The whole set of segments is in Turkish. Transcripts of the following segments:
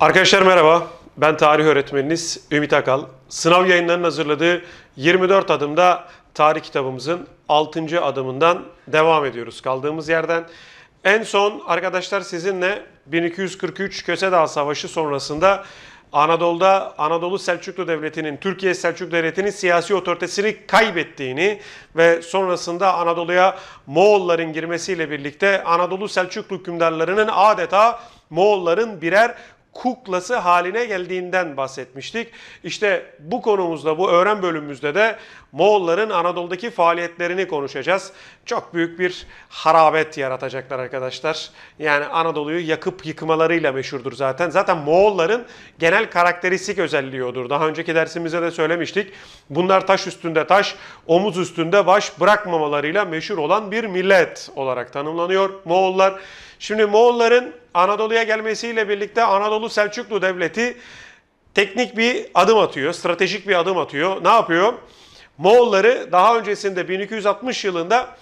Arkadaşlar merhaba. Ben tarih öğretmeniniz Ümit Akal. Sınav yayınlarının hazırladığı 24 adımda tarih kitabımızın 6. adımından devam ediyoruz kaldığımız yerden. En son arkadaşlar sizinle 1243 Köse Kösedağ Savaşı sonrasında Anadolu'da Anadolu Selçuklu Devleti'nin, Türkiye Selçuklu Devleti'nin siyasi otoritesini kaybettiğini ve sonrasında Anadolu'ya Moğolların girmesiyle birlikte Anadolu Selçuklu hükümdarlarının adeta Moğolların birer kuklası haline geldiğinden bahsetmiştik. İşte bu konumuzda, bu öğren bölümümüzde de Moğolların Anadolu'daki faaliyetlerini konuşacağız. Çok büyük bir harabet yaratacaklar arkadaşlar. Yani Anadolu'yu yakıp yıkmalarıyla meşhurdur zaten. Zaten Moğolların genel karakteristik özelliği odur. Daha önceki dersimizde de söylemiştik. Bunlar taş üstünde taş, omuz üstünde baş bırakmamalarıyla meşhur olan bir millet olarak tanımlanıyor Moğollar. Şimdi Moğolların Anadolu'ya gelmesiyle birlikte Anadolu Selçuklu Devleti teknik bir adım atıyor, stratejik bir adım atıyor. Ne yapıyor? Moğolları daha öncesinde 1260 yılında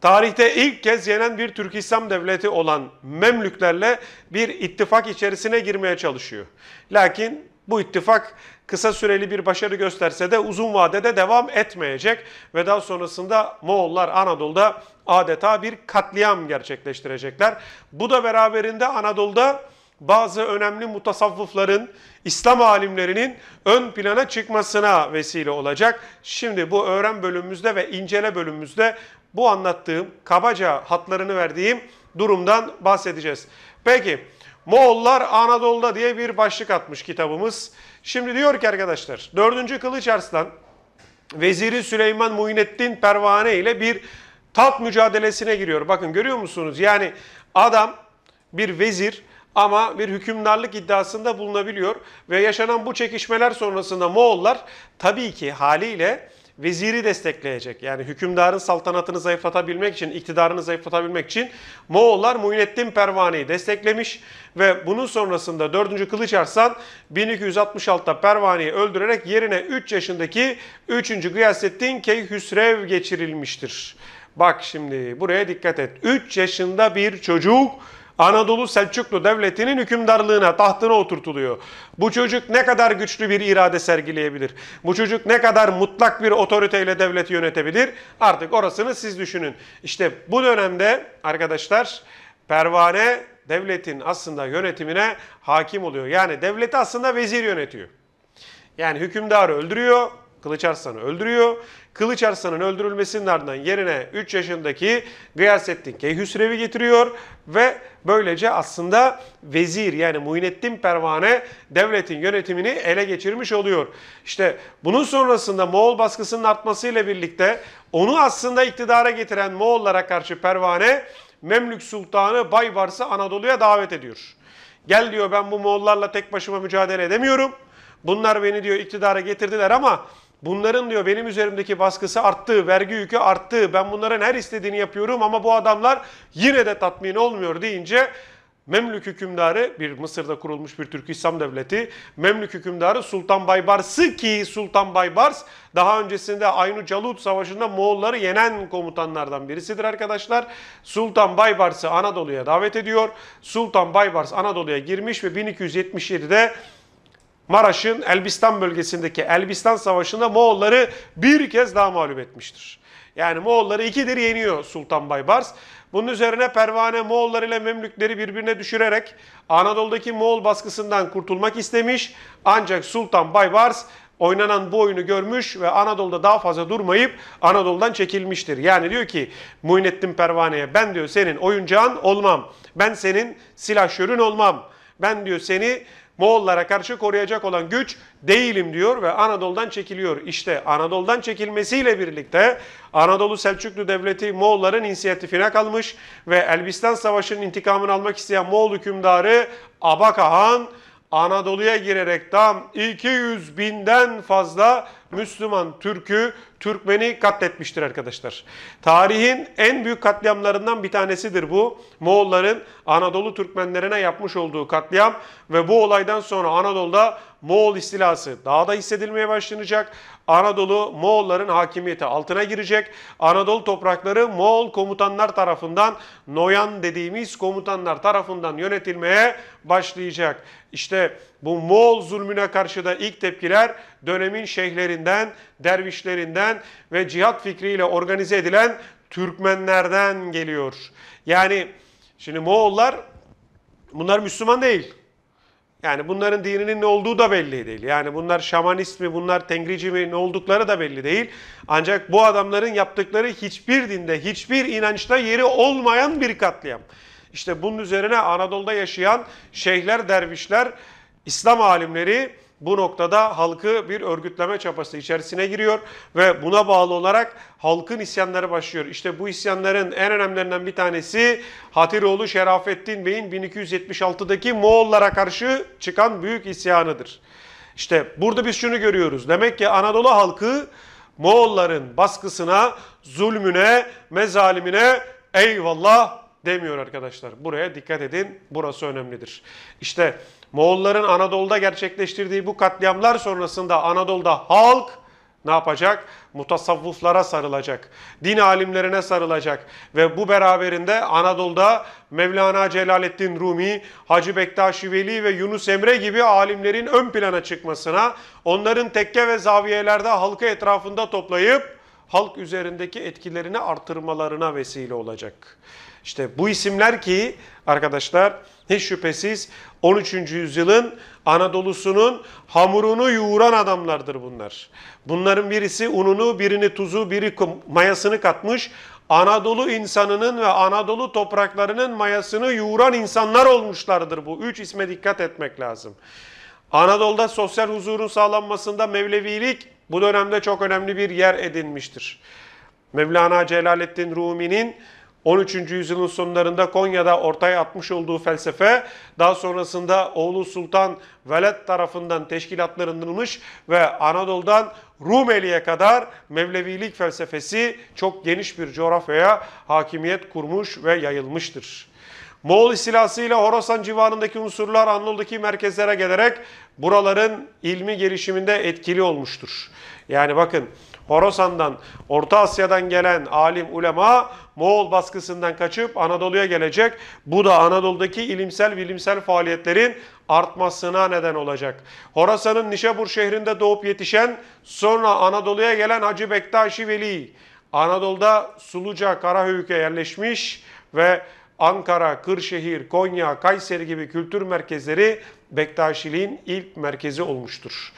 tarihte ilk kez yenen bir Türk İslam devleti olan Memlüklerle bir ittifak içerisine girmeye çalışıyor. Lakin bu ittifak kısa süreli bir başarı gösterse de uzun vadede devam etmeyecek ve daha sonrasında Moğollar Anadolu'da adeta bir katliam gerçekleştirecekler. Bu da beraberinde Anadolu'da bazı önemli mutasavvıfların, İslam alimlerinin ön plana çıkmasına vesile olacak. Şimdi bu öğren bölümümüzde ve incele bölümümüzde bu anlattığım, kabaca hatlarını verdiğim durumdan bahsedeceğiz. Peki, Moğollar Anadolu'da diye bir başlık atmış kitabımız. Şimdi diyor ki arkadaşlar 4. Kılıç Arslan Veziri Süleyman Muinettin Pervane ile bir tat mücadelesine giriyor. Bakın görüyor musunuz? Yani adam bir vezir ama bir hükümdarlık iddiasında bulunabiliyor ve yaşanan bu çekişmeler sonrasında Moğollar tabii ki haliyle Veziri destekleyecek. Yani hükümdarın saltanatını zayıflatabilmek için, iktidarını zayıflatabilmek için Moğollar Muineddin Pervane'yi desteklemiş ve bunun sonrasında 4. Kılıç Arslan 1266'da Pervane'yi öldürerek yerine 3 yaşındaki 3. Gıyasettin Keyhüsrev geçirilmiştir. Bak şimdi buraya dikkat et. 3 yaşında bir çocuk Anadolu Selçuklu Devleti'nin hükümdarlığına, tahtına oturtuluyor. Bu çocuk ne kadar güçlü bir irade sergileyebilir? Bu çocuk ne kadar mutlak bir otoriteyle devleti yönetebilir? Artık orasını siz düşünün. İşte bu dönemde arkadaşlar pervane devletin aslında yönetimine hakim oluyor. Yani devleti aslında vezir yönetiyor. Yani hükümdarı öldürüyor, Kılıç Arslan'ı öldürüyor. Kılıç Arslan'ın öldürülmesinin ardından yerine 3 yaşındaki Gıyasettin Keyhüsrev'i getiriyor ve böylece aslında vezir yani Muhinettin Pervane devletin yönetimini ele geçirmiş oluyor. İşte bunun sonrasında Moğol baskısının artmasıyla birlikte onu aslında iktidara getiren Moğollara karşı Pervane Memlük Sultanı Baybars'ı Anadolu'ya davet ediyor. Gel diyor ben bu Moğollarla tek başıma mücadele edemiyorum. Bunlar beni diyor iktidara getirdiler ama Bunların diyor benim üzerimdeki baskısı arttı, vergi yükü arttı. Ben bunların her istediğini yapıyorum ama bu adamlar yine de tatmin olmuyor deyince Memlük hükümdarı bir Mısır'da kurulmuş bir Türk İslam devleti. Memlük hükümdarı Sultan Baybars'ı ki Sultan Baybars daha öncesinde Aynu Calut Savaşı'nda Moğolları yenen komutanlardan birisidir arkadaşlar. Sultan Baybars'ı Anadolu'ya davet ediyor. Sultan Baybars Anadolu'ya girmiş ve 1277'de Maraş'ın Elbistan bölgesindeki Elbistan Savaşı'nda Moğolları bir kez daha mağlup etmiştir. Yani Moğolları ikidir yeniyor Sultan Baybars. Bunun üzerine Pervane Moğollar ile Memlükleri birbirine düşürerek Anadolu'daki Moğol baskısından kurtulmak istemiş. Ancak Sultan Baybars oynanan bu oyunu görmüş ve Anadolu'da daha fazla durmayıp Anadolu'dan çekilmiştir. Yani diyor ki Muinettin Pervane'ye ben diyor senin oyuncağın olmam. Ben senin silahşörün olmam. Ben diyor seni Moğollara karşı koruyacak olan güç değilim diyor ve Anadolu'dan çekiliyor. İşte Anadolu'dan çekilmesiyle birlikte Anadolu Selçuklu Devleti Moğolların inisiyatifine kalmış ve Elbistan Savaşı'nın intikamını almak isteyen Moğol hükümdarı Abakahan. Han Anadolu'ya girerek tam 200 binden fazla Müslüman Türk'ü, Türkmeni katletmiştir arkadaşlar. Tarihin en büyük katliamlarından bir tanesidir bu. Moğolların Anadolu Türkmenlerine yapmış olduğu katliam ve bu olaydan sonra Anadolu'da Moğol istilası daha da hissedilmeye başlanacak. Anadolu Moğolların hakimiyeti altına girecek. Anadolu toprakları Moğol komutanlar tarafından Noyan dediğimiz komutanlar tarafından yönetilmeye başlayacak. İşte bu Moğol zulmüne karşı da ilk tepkiler dönemin şeyhlerinden, dervişlerinden ve cihat fikriyle organize edilen Türkmenlerden geliyor. Yani şimdi Moğollar bunlar Müslüman değil. Yani bunların dininin ne olduğu da belli değil. Yani bunlar şamanist mi, bunlar tengrici mi ne oldukları da belli değil. Ancak bu adamların yaptıkları hiçbir dinde, hiçbir inançta yeri olmayan bir katliam. İşte bunun üzerine Anadolu'da yaşayan şeyhler, dervişler, İslam alimleri bu noktada halkı bir örgütleme çabası içerisine giriyor ve buna bağlı olarak halkın isyanları başlıyor. İşte bu isyanların en önemlilerinden bir tanesi Hatiroğlu Şerafettin Bey'in 1276'daki Moğollara karşı çıkan büyük isyanıdır. İşte burada biz şunu görüyoruz. Demek ki Anadolu halkı Moğolların baskısına, zulmüne, mezalimine eyvallah demiyor arkadaşlar. Buraya dikkat edin. Burası önemlidir. İşte Moğolların Anadolu'da gerçekleştirdiği bu katliamlar sonrasında Anadolu'da halk ne yapacak? Mutasavvuflara sarılacak. Din alimlerine sarılacak. Ve bu beraberinde Anadolu'da Mevlana Celaleddin Rumi, Hacı Bektaş Veli ve Yunus Emre gibi alimlerin ön plana çıkmasına, onların tekke ve zaviyelerde halkı etrafında toplayıp halk üzerindeki etkilerini artırmalarına vesile olacak. İşte bu isimler ki arkadaşlar hiç şüphesiz 13. yüzyılın Anadolu'sunun hamurunu yoğuran adamlardır bunlar. Bunların birisi ununu, birini tuzu, biri mayasını katmış. Anadolu insanının ve Anadolu topraklarının mayasını yoğuran insanlar olmuşlardır bu. Üç isme dikkat etmek lazım. Anadolu'da sosyal huzurun sağlanmasında Mevlevilik bu dönemde çok önemli bir yer edinmiştir. Mevlana Celaleddin Rumi'nin 13. yüzyılın sonlarında Konya'da ortaya atmış olduğu felsefe daha sonrasında oğlu Sultan Veled tarafından teşkilatlandırılmış ve Anadolu'dan Rumeli'ye kadar Mevlevilik felsefesi çok geniş bir coğrafyaya hakimiyet kurmuş ve yayılmıştır. Moğol istilasıyla Horasan civarındaki unsurlar Anadolu'daki merkezlere gelerek buraların ilmi gelişiminde etkili olmuştur. Yani bakın Horasan'dan, Orta Asya'dan gelen alim, ulema Moğol baskısından kaçıp Anadolu'ya gelecek. Bu da Anadolu'daki ilimsel bilimsel faaliyetlerin artmasına neden olacak. Horasan'ın Nişabur şehrinde doğup yetişen sonra Anadolu'ya gelen Hacı Bektaşi Veli Anadolu'da Suluca, Karahöyük'e yerleşmiş ve Ankara, Kırşehir, Konya, Kayseri gibi kültür merkezleri Bektaşiliğin ilk merkezi olmuştur.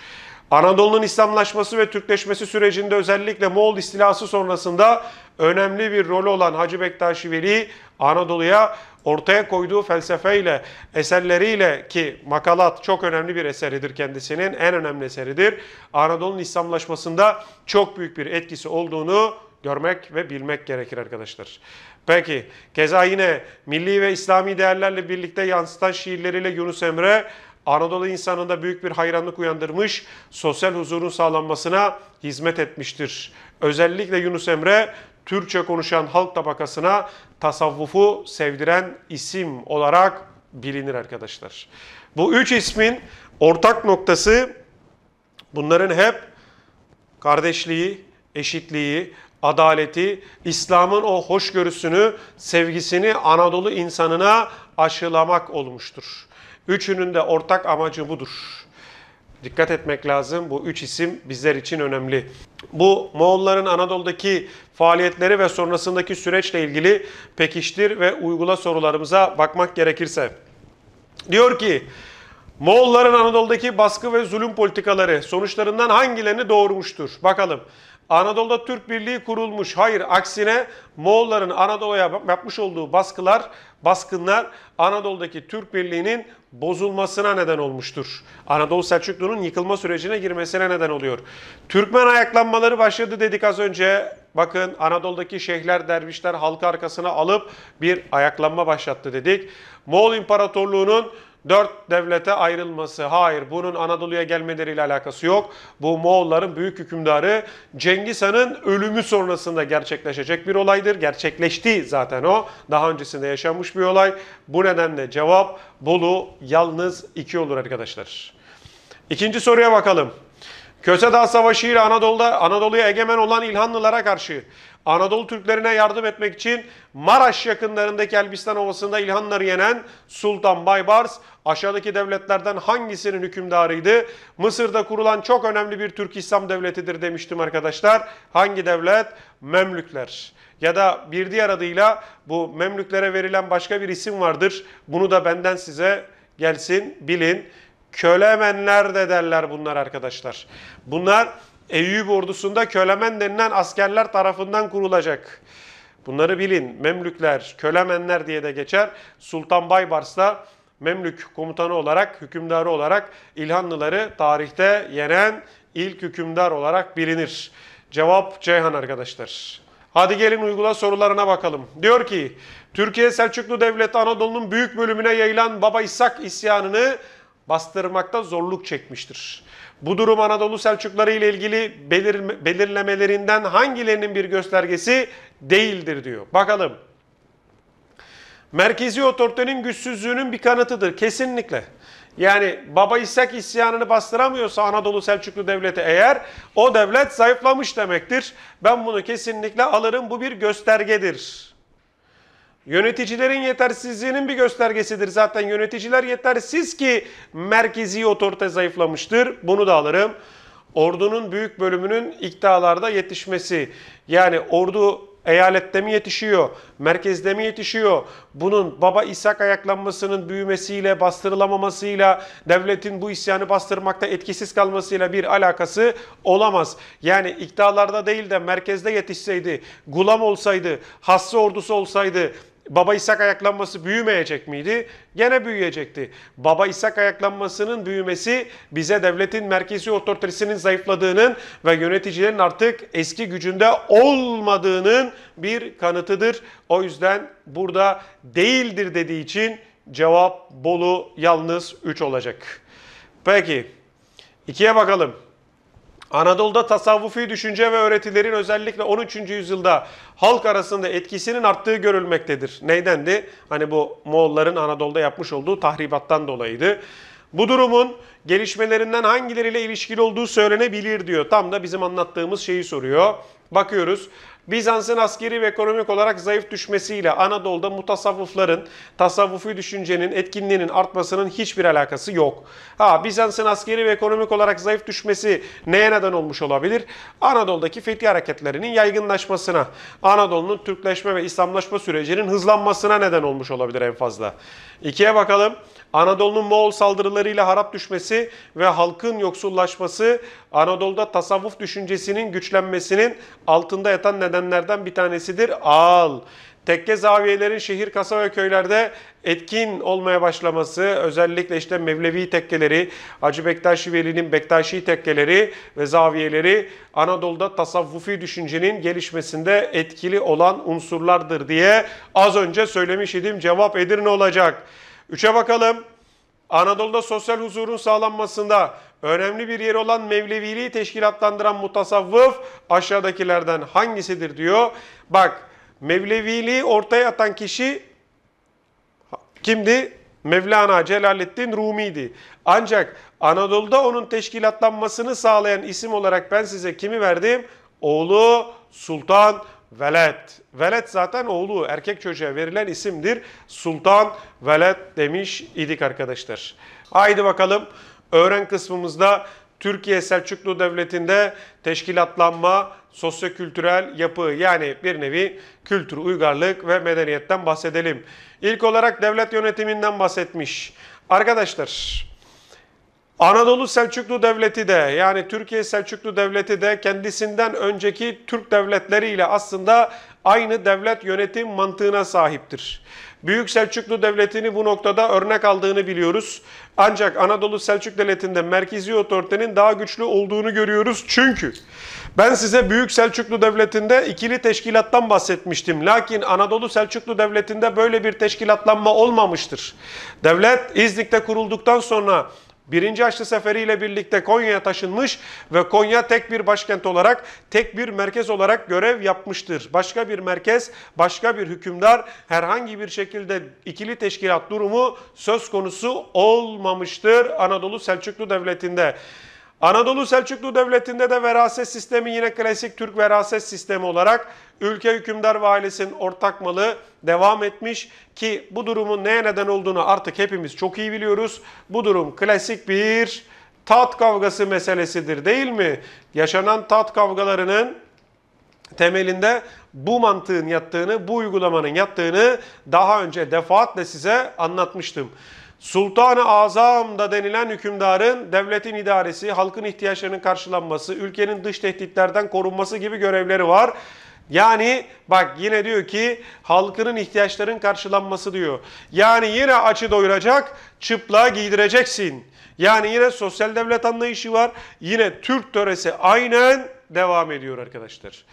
Anadolu'nun İslamlaşması ve Türkleşmesi sürecinde özellikle Moğol istilası sonrasında önemli bir rolü olan Hacı Bektaşi Veli Anadolu'ya ortaya koyduğu felsefeyle, eserleriyle ki makalat çok önemli bir eseridir kendisinin, en önemli eseridir. Anadolu'nun İslamlaşmasında çok büyük bir etkisi olduğunu görmek ve bilmek gerekir arkadaşlar. Peki, keza yine milli ve İslami değerlerle birlikte yansıtan şiirleriyle Yunus Emre Anadolu insanında büyük bir hayranlık uyandırmış, sosyal huzurun sağlanmasına hizmet etmiştir. Özellikle Yunus Emre Türkçe konuşan halk tabakasına tasavvufu sevdiren isim olarak bilinir arkadaşlar. Bu üç ismin ortak noktası bunların hep kardeşliği, eşitliği, adaleti, İslam'ın o hoşgörüsünü, sevgisini Anadolu insanına aşılamak olmuştur. Üçünün de ortak amacı budur. Dikkat etmek lazım. Bu üç isim bizler için önemli. Bu Moğolların Anadolu'daki faaliyetleri ve sonrasındaki süreçle ilgili pekiştir ve uygula sorularımıza bakmak gerekirse. Diyor ki Moğolların Anadolu'daki baskı ve zulüm politikaları sonuçlarından hangilerini doğurmuştur? Bakalım. Anadolu'da Türk Birliği kurulmuş. Hayır aksine Moğolların Anadolu'ya yapmış olduğu baskılar, baskınlar Anadolu'daki Türk Birliği'nin bozulmasına neden olmuştur. Anadolu Selçuklu'nun yıkılma sürecine girmesine neden oluyor. Türkmen ayaklanmaları başladı dedik az önce. Bakın Anadolu'daki şeyhler, dervişler halkı arkasına alıp bir ayaklanma başlattı dedik. Moğol İmparatorluğu'nun dört devlete ayrılması. Hayır bunun Anadolu'ya gelmeleriyle alakası yok. Bu Moğolların büyük hükümdarı Cengiz Han'ın ölümü sonrasında gerçekleşecek bir olaydır. Gerçekleşti zaten o. Daha öncesinde yaşanmış bir olay. Bu nedenle cevap Bolu yalnız iki olur arkadaşlar. İkinci soruya bakalım. Köse Savaşı ile Anadolu'da Anadolu'ya egemen olan İlhanlılara karşı Anadolu Türklerine yardım etmek için Maraş yakınlarındaki Elbistan Ovası'nda İlhanları yenen Sultan Baybars aşağıdaki devletlerden hangisinin hükümdarıydı? Mısır'da kurulan çok önemli bir Türk İslam devletidir demiştim arkadaşlar. Hangi devlet? Memlükler. Ya da bir diğer adıyla bu Memlüklere verilen başka bir isim vardır. Bunu da benden size gelsin bilin. Kölemenler de derler bunlar arkadaşlar. Bunlar Eyüp ordusunda kölemen denilen askerler tarafından kurulacak. Bunları bilin. Memlükler, kölemenler diye de geçer. Sultan Baybars da Memlük komutanı olarak, hükümdarı olarak İlhanlıları tarihte yenen ilk hükümdar olarak bilinir. Cevap Ceyhan arkadaşlar. Hadi gelin uygula sorularına bakalım. Diyor ki, Türkiye Selçuklu Devleti Anadolu'nun büyük bölümüne yayılan Baba İshak isyanını bastırmakta zorluk çekmiştir. Bu durum Anadolu Selçukları ile ilgili belir, belirlemelerinden hangilerinin bir göstergesi değildir diyor. Bakalım. Merkezi otoritenin güçsüzlüğünün bir kanıtıdır kesinlikle. Yani Baba İshak isyanını bastıramıyorsa Anadolu Selçuklu Devleti eğer o devlet zayıflamış demektir. Ben bunu kesinlikle alırım bu bir göstergedir. Yöneticilerin yetersizliğinin bir göstergesidir. Zaten yöneticiler yetersiz ki merkezi otorite zayıflamıştır. Bunu da alırım. Ordunun büyük bölümünün iktidarlarda yetişmesi. Yani ordu eyalette mi yetişiyor, merkezde mi yetişiyor? Bunun baba İshak ayaklanmasının büyümesiyle, bastırılamamasıyla, devletin bu isyanı bastırmakta etkisiz kalmasıyla bir alakası olamaz. Yani iktidarlarda değil de merkezde yetişseydi, gulam olsaydı, hassa ordusu olsaydı, Baba İshak ayaklanması büyümeyecek miydi? Gene büyüyecekti. Baba İshak ayaklanmasının büyümesi bize devletin merkezi otoritesinin zayıfladığının ve yöneticilerin artık eski gücünde olmadığının bir kanıtıdır. O yüzden burada değildir dediği için cevap Bolu yalnız 3 olacak. Peki ikiye bakalım. Anadolu'da tasavvufi düşünce ve öğretilerin özellikle 13. yüzyılda halk arasında etkisinin arttığı görülmektedir. Neydendi? Hani bu Moğolların Anadolu'da yapmış olduğu tahribattan dolayıydı. Bu durumun gelişmelerinden hangileriyle ilişkili olduğu söylenebilir diyor. Tam da bizim anlattığımız şeyi soruyor. Bakıyoruz. Bizans'ın askeri ve ekonomik olarak zayıf düşmesiyle Anadolu'da mutasavvıfların, tasavvufi düşüncenin, etkinliğinin artmasının hiçbir alakası yok. Ha Bizans'ın askeri ve ekonomik olarak zayıf düşmesi neye neden olmuş olabilir? Anadolu'daki fetih hareketlerinin yaygınlaşmasına, Anadolu'nun Türkleşme ve İslamlaşma sürecinin hızlanmasına neden olmuş olabilir en fazla. İkiye bakalım. Anadolu'nun Moğol saldırılarıyla harap düşmesi ve halkın yoksullaşması Anadolu'da tasavvuf düşüncesinin güçlenmesinin altında yatan nedenlerden bir tanesidir. Al. Tekke zaviyelerin şehir, kasa ve köylerde etkin olmaya başlaması, özellikle işte Mevlevi tekkeleri, Hacı Bektaşi Veli'nin Bektaşi tekkeleri ve zaviyeleri Anadolu'da tasavvufi düşüncenin gelişmesinde etkili olan unsurlardır diye az önce söylemiş idim. Cevap Edirne olacak. Üçe bakalım. Anadolu'da sosyal huzurun sağlanmasında önemli bir yer olan Mevleviliği teşkilatlandıran mutasavvıf aşağıdakilerden hangisidir diyor. Bak Mevleviliği ortaya atan kişi kimdi? Mevlana Celaleddin Rumi'ydi. Ancak Anadolu'da onun teşkilatlanmasını sağlayan isim olarak ben size kimi verdim? Oğlu Sultan Velet. Velet zaten oğlu erkek çocuğa verilen isimdir. Sultan Velet demiş idik arkadaşlar. Haydi bakalım öğren kısmımızda Türkiye Selçuklu Devleti'nde teşkilatlanma, sosyokültürel yapı yani bir nevi kültür, uygarlık ve medeniyetten bahsedelim. İlk olarak devlet yönetiminden bahsetmiş. Arkadaşlar Anadolu Selçuklu Devleti de yani Türkiye Selçuklu Devleti de kendisinden önceki Türk devletleriyle aslında aynı devlet yönetim mantığına sahiptir. Büyük Selçuklu Devleti'ni bu noktada örnek aldığını biliyoruz. Ancak Anadolu Selçuk Devleti'nde merkezi otoritenin daha güçlü olduğunu görüyoruz. Çünkü ben size Büyük Selçuklu Devleti'nde ikili teşkilattan bahsetmiştim. Lakin Anadolu Selçuklu Devleti'nde böyle bir teşkilatlanma olmamıştır. Devlet İznik'te kurulduktan sonra Birinci Haçlı Seferi ile birlikte Konya'ya taşınmış ve Konya tek bir başkent olarak, tek bir merkez olarak görev yapmıştır. Başka bir merkez, başka bir hükümdar herhangi bir şekilde ikili teşkilat durumu söz konusu olmamıştır Anadolu Selçuklu Devleti'nde. Anadolu Selçuklu Devleti'nde de veraset sistemi yine klasik Türk veraset sistemi olarak ülke hükümdar ve ailesinin ortak malı devam etmiş ki bu durumun neye neden olduğunu artık hepimiz çok iyi biliyoruz. Bu durum klasik bir tat kavgası meselesidir değil mi? Yaşanan tat kavgalarının temelinde bu mantığın yattığını, bu uygulamanın yattığını daha önce defaatle size anlatmıştım. Sultan-ı Azam da denilen hükümdarın devletin idaresi, halkın ihtiyaçlarının karşılanması, ülkenin dış tehditlerden korunması gibi görevleri var. Yani bak yine diyor ki halkının ihtiyaçların karşılanması diyor. Yani yine açı doyuracak, çıplığa giydireceksin. Yani yine sosyal devlet anlayışı var. Yine Türk töresi aynen devam ediyor arkadaşlar.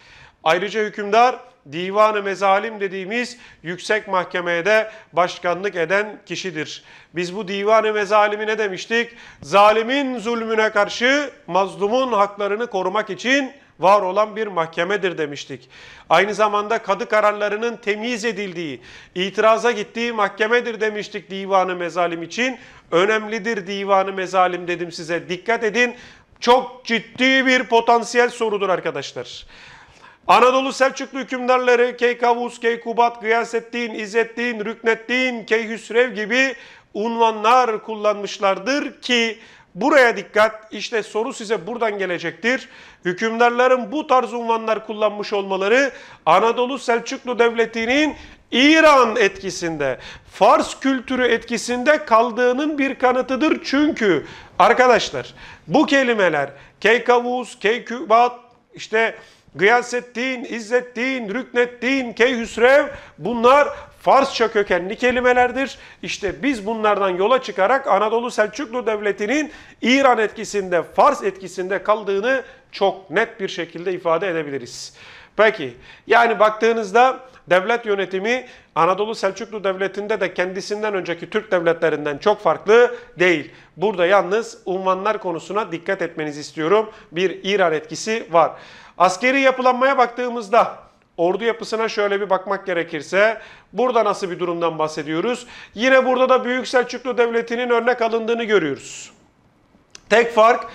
Ayrıca hükümdar divanı mezalim dediğimiz yüksek mahkemeye de başkanlık eden kişidir. Biz bu divanı mezalimi ne demiştik? Zalimin zulmüne karşı mazlumun haklarını korumak için var olan bir mahkemedir demiştik. Aynı zamanda kadı kararlarının temiz edildiği, itiraza gittiği mahkemedir demiştik divanı mezalim için. Önemlidir divanı mezalim dedim size. Dikkat edin çok ciddi bir potansiyel sorudur arkadaşlar. Anadolu Selçuklu hükümdarları Keykavus, Keykubat, Gıyasettin, İzzettin, Rüknettin, Keyhüsrev gibi unvanlar kullanmışlardır ki buraya dikkat işte soru size buradan gelecektir. Hükümdarların bu tarz unvanlar kullanmış olmaları Anadolu Selçuklu Devleti'nin İran etkisinde, Fars kültürü etkisinde kaldığının bir kanıtıdır. Çünkü arkadaşlar bu kelimeler Keykavus, Keykubat, işte Gıyasettin, İzzettin, Rüknettin, Keyhüsrev bunlar Farsça kökenli kelimelerdir. İşte biz bunlardan yola çıkarak Anadolu Selçuklu Devleti'nin İran etkisinde, Fars etkisinde kaldığını çok net bir şekilde ifade edebiliriz. Peki, yani baktığınızda devlet yönetimi Anadolu Selçuklu Devleti'nde de kendisinden önceki Türk devletlerinden çok farklı değil. Burada yalnız unvanlar konusuna dikkat etmenizi istiyorum. Bir İran etkisi var. Askeri yapılanmaya baktığımızda ordu yapısına şöyle bir bakmak gerekirse burada nasıl bir durumdan bahsediyoruz? Yine burada da Büyük Selçuklu Devleti'nin örnek alındığını görüyoruz. Tek fark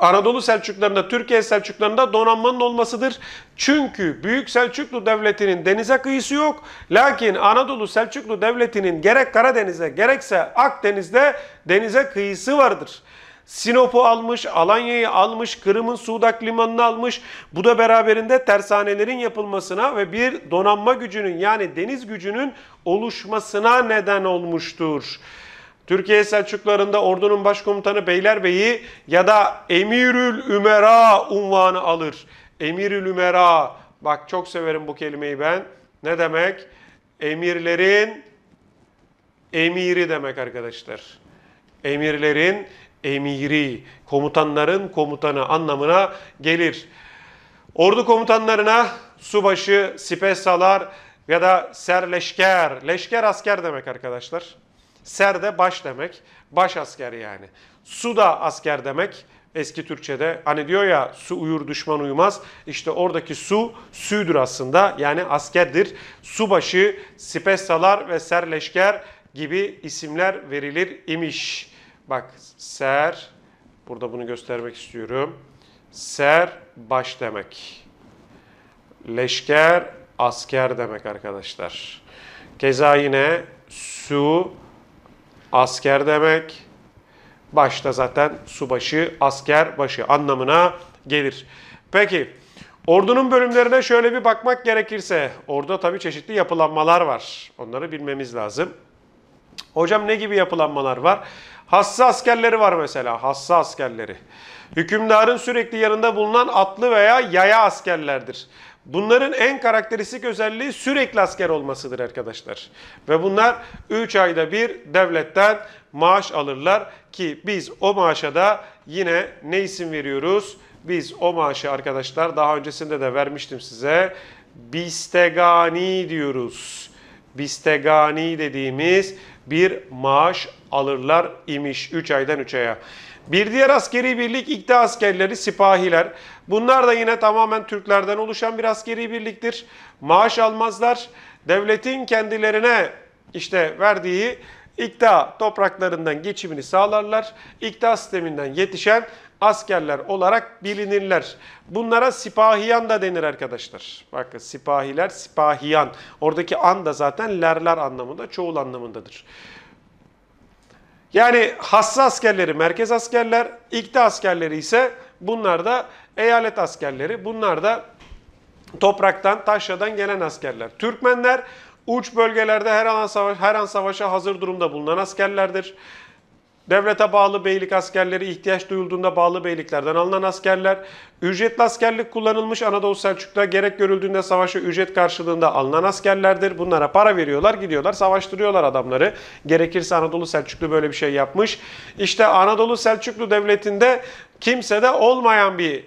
Anadolu Selçuklarında, Türkiye Selçuklarında donanmanın olmasıdır. Çünkü Büyük Selçuklu Devleti'nin denize kıyısı yok. Lakin Anadolu Selçuklu Devleti'nin gerek Karadeniz'e gerekse Akdeniz'de denize kıyısı vardır. Sinop'u almış, Alanya'yı almış, Kırım'ın Sudak Limanı'nı almış. Bu da beraberinde tersanelerin yapılmasına ve bir donanma gücünün yani deniz gücünün oluşmasına neden olmuştur. Türkiye Selçuklarında ordunun başkomutanı Beylerbeyi ya da Emirül Ümera unvanı alır. Emirül Ümera. Bak çok severim bu kelimeyi ben. Ne demek? Emirlerin emiri demek arkadaşlar. Emirlerin emiri, komutanların komutanı anlamına gelir. Ordu komutanlarına subaşı, sipesalar ya da serleşker, leşker asker demek arkadaşlar. Ser de baş demek, baş asker yani. Su da asker demek eski Türkçe'de. Hani diyor ya su uyur düşman uyumaz. İşte oradaki su, südür aslında yani askerdir. Subaşı, sipesalar ve serleşker gibi isimler verilir imiş. Bak ser, burada bunu göstermek istiyorum. Ser baş demek. Leşker asker demek arkadaşlar. Keza yine su asker demek. Başta zaten subaşı, asker başı anlamına gelir. Peki ordunun bölümlerine şöyle bir bakmak gerekirse orada tabii çeşitli yapılanmalar var. Onları bilmemiz lazım. Hocam ne gibi yapılanmalar var? Hassa askerleri var mesela. Hassa askerleri. Hükümdarın sürekli yanında bulunan atlı veya yaya askerlerdir. Bunların en karakteristik özelliği sürekli asker olmasıdır arkadaşlar. Ve bunlar 3 ayda bir devletten maaş alırlar ki biz o maaşa da yine ne isim veriyoruz? Biz o maaşı arkadaşlar daha öncesinde de vermiştim size. Bistegani diyoruz. Bistegani dediğimiz bir maaş alırlar imiş 3 aydan 3 aya. Bir diğer askeri birlik ikta askerleri sipahiler. Bunlar da yine tamamen Türklerden oluşan bir askeri birliktir. Maaş almazlar. Devletin kendilerine işte verdiği ikta topraklarından geçimini sağlarlar. İkta sisteminden yetişen askerler olarak bilinirler. Bunlara sipahiyan da denir arkadaşlar. Bakın sipahiler, sipahiyan. Oradaki an da zaten lerler anlamında, çoğul anlamındadır. Yani hassa askerleri merkez askerler, ikti askerleri ise bunlar da eyalet askerleri. Bunlar da topraktan, taşradan gelen askerler. Türkmenler uç bölgelerde her an savaş her an savaşa hazır durumda bulunan askerlerdir. Devlete bağlı beylik askerleri ihtiyaç duyulduğunda bağlı beyliklerden alınan askerler, ücretli askerlik kullanılmış Anadolu Selçuklu'da gerek görüldüğünde savaşa ücret karşılığında alınan askerlerdir. Bunlara para veriyorlar, gidiyorlar, savaştırıyorlar adamları. Gerekirse Anadolu Selçuklu böyle bir şey yapmış. İşte Anadolu Selçuklu Devleti'nde kimse de olmayan bir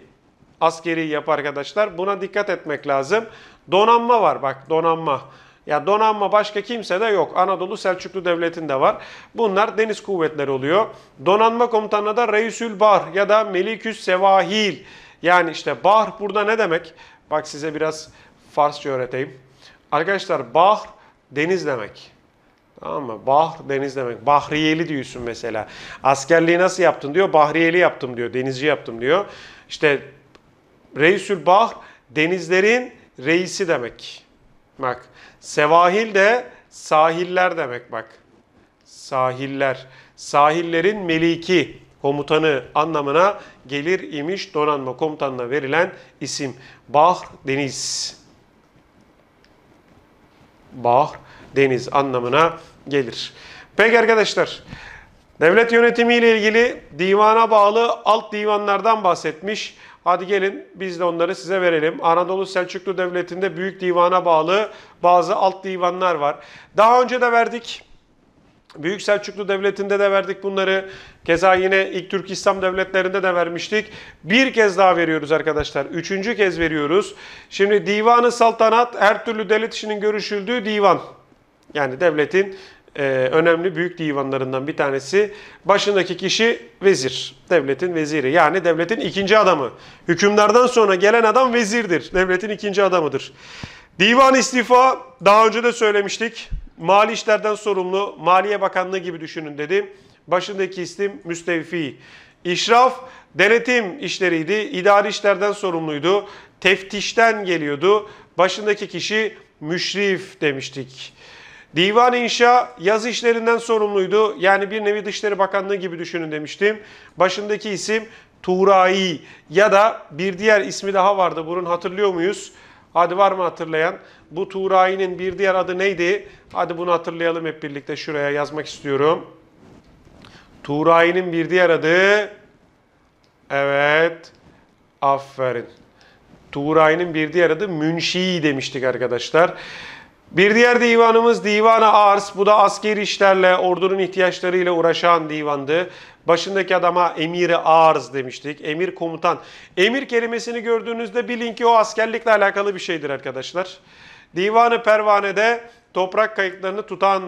askeri yap arkadaşlar. Buna dikkat etmek lazım. Donanma var bak donanma. Ya donanma başka kimse de yok. Anadolu Selçuklu Devleti'nde var. Bunlar deniz kuvvetleri oluyor. Donanma komutanı da Reisül Bahr ya da Meliküs Sevahil. Yani işte Bahr burada ne demek? Bak size biraz Farsça öğreteyim. Arkadaşlar Bahr deniz demek. Tamam mı? Bahr deniz demek. Bahriyeli diyorsun mesela. Askerliği nasıl yaptın diyor. Bahriyeli yaptım diyor. Denizci yaptım diyor. İşte Reisül Bahr denizlerin reisi demek. Bak Sevahil de sahiller demek bak. Sahiller. Sahillerin meliki, komutanı anlamına gelir imiş donanma komutanına verilen isim. Bahr, deniz. Bahr, deniz anlamına gelir. Peki arkadaşlar, devlet yönetimi ile ilgili divana bağlı alt divanlardan bahsetmiş. Hadi gelin biz de onları size verelim. Anadolu Selçuklu Devleti'nde Büyük Divan'a bağlı bazı alt divanlar var. Daha önce de verdik. Büyük Selçuklu Devleti'nde de verdik bunları. Keza yine ilk Türk İslam Devletleri'nde de vermiştik. Bir kez daha veriyoruz arkadaşlar. Üçüncü kez veriyoruz. Şimdi Divanı Saltanat her türlü devlet işinin görüşüldüğü divan. Yani devletin e, önemli büyük divanlarından bir tanesi. Başındaki kişi vezir, devletin veziri. Yani devletin ikinci adamı. hükümlerden sonra gelen adam vezirdir. Devletin ikinci adamıdır. Divan istifa daha önce de söylemiştik. Mali işlerden sorumlu, Maliye Bakanlığı gibi düşünün dedim Başındaki isim müstevfi. İşraf denetim işleriydi, idari işlerden sorumluydu, teftişten geliyordu. Başındaki kişi müşrif demiştik. Divan İnşa yaz işlerinden sorumluydu. Yani bir nevi Dışişleri Bakanlığı gibi düşünün demiştim. Başındaki isim Tuğrayi ya da bir diğer ismi daha vardı. Bunun hatırlıyor muyuz? Hadi var mı hatırlayan? Bu Tuğrayi'nin bir diğer adı neydi? Hadi bunu hatırlayalım hep birlikte şuraya yazmak istiyorum. Tuğrayi'nin bir diğer adı evet aferin. Tuğrayi'nin bir diğer adı Münşi demiştik arkadaşlar. Bir diğer divanımız divana arz. Bu da askeri işlerle, ordunun ihtiyaçlarıyla uğraşan divandı. Başındaki adama emiri arz demiştik. Emir komutan. Emir kelimesini gördüğünüzde bilin ki o askerlikle alakalı bir şeydir arkadaşlar. Divanı pervanede toprak kayıklarını tutan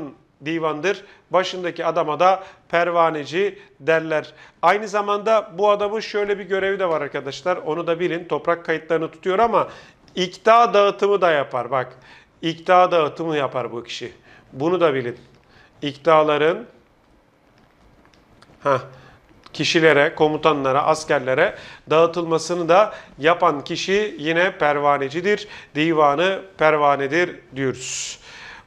divandır. Başındaki adama da pervaneci derler. Aynı zamanda bu adamın şöyle bir görevi de var arkadaşlar. Onu da bilin. Toprak kayıtlarını tutuyor ama ikta dağıtımı da yapar. Bak İkta dağıtımı yapar bu kişi. Bunu da bilin. İktaların heh, kişilere, komutanlara, askerlere dağıtılmasını da yapan kişi yine pervanecidir. Divanı pervanedir diyoruz.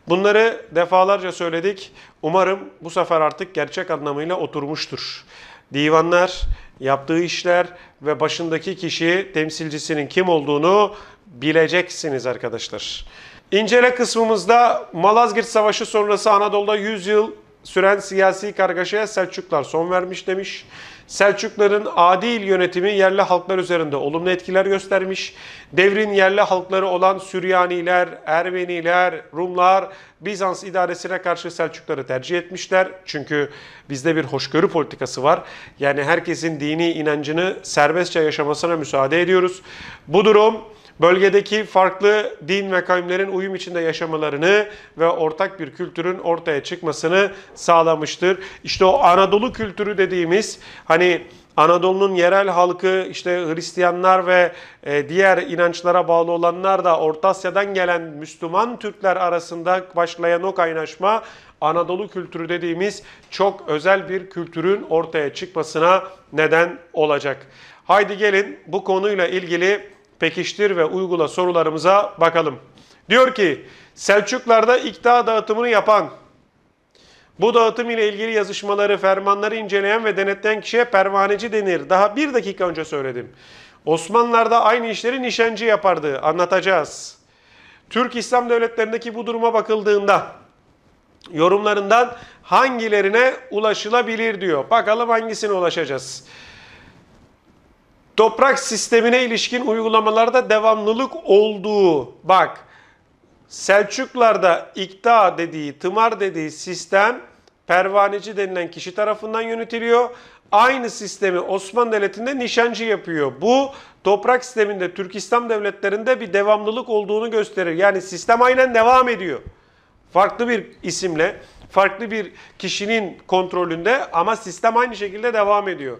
Bunları defalarca söyledik. Umarım bu sefer artık gerçek anlamıyla oturmuştur. Divanlar, yaptığı işler ve başındaki kişi temsilcisinin kim olduğunu bileceksiniz arkadaşlar. İncele kısmımızda Malazgirt Savaşı sonrası Anadolu'da 100 yıl süren siyasi kargaşaya Selçuklar son vermiş demiş. Selçukların adil yönetimi yerli halklar üzerinde olumlu etkiler göstermiş. Devrin yerli halkları olan Süryaniler, Ermeniler, Rumlar Bizans idaresine karşı Selçukları tercih etmişler. Çünkü bizde bir hoşgörü politikası var. Yani herkesin dini inancını serbestçe yaşamasına müsaade ediyoruz. Bu durum bölgedeki farklı din ve kavimlerin uyum içinde yaşamalarını ve ortak bir kültürün ortaya çıkmasını sağlamıştır. İşte o Anadolu kültürü dediğimiz hani Anadolu'nun yerel halkı işte Hristiyanlar ve e, diğer inançlara bağlı olanlar da Orta Asya'dan gelen Müslüman Türkler arasında başlayan o kaynaşma Anadolu kültürü dediğimiz çok özel bir kültürün ortaya çıkmasına neden olacak. Haydi gelin bu konuyla ilgili pekiştir ve uygula sorularımıza bakalım. Diyor ki Selçuklarda ikta dağıtımını yapan, bu dağıtım ile ilgili yazışmaları, fermanları inceleyen ve denetleyen kişiye pervaneci denir. Daha bir dakika önce söyledim. Osmanlılarda aynı işleri nişancı yapardı. Anlatacağız. Türk İslam devletlerindeki bu duruma bakıldığında yorumlarından hangilerine ulaşılabilir diyor. Bakalım hangisine ulaşacağız toprak sistemine ilişkin uygulamalarda devamlılık olduğu bak Selçuklarda ikta dediği, tımar dediği sistem pervaneci denilen kişi tarafından yönetiliyor. Aynı sistemi Osmanlı Devleti'nde nişancı yapıyor. Bu toprak sisteminde Türk İslam devletlerinde bir devamlılık olduğunu gösterir. Yani sistem aynen devam ediyor. Farklı bir isimle, farklı bir kişinin kontrolünde ama sistem aynı şekilde devam ediyor.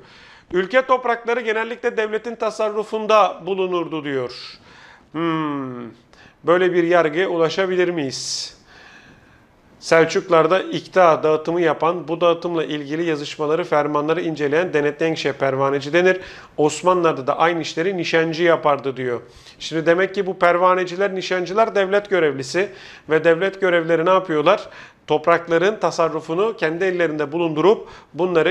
Ülke toprakları genellikle devletin tasarrufunda bulunurdu diyor. Hmm, böyle bir yargıya ulaşabilir miyiz? Selçuklarda ikta dağıtımı yapan, bu dağıtımla ilgili yazışmaları, fermanları inceleyen, denetleyen kişiye pervaneci denir. Osmanlılar'da da aynı işleri nişancı yapardı diyor. Şimdi demek ki bu pervaneciler, nişancılar devlet görevlisi ve devlet görevleri ne yapıyorlar? Toprakların tasarrufunu kendi ellerinde bulundurup bunları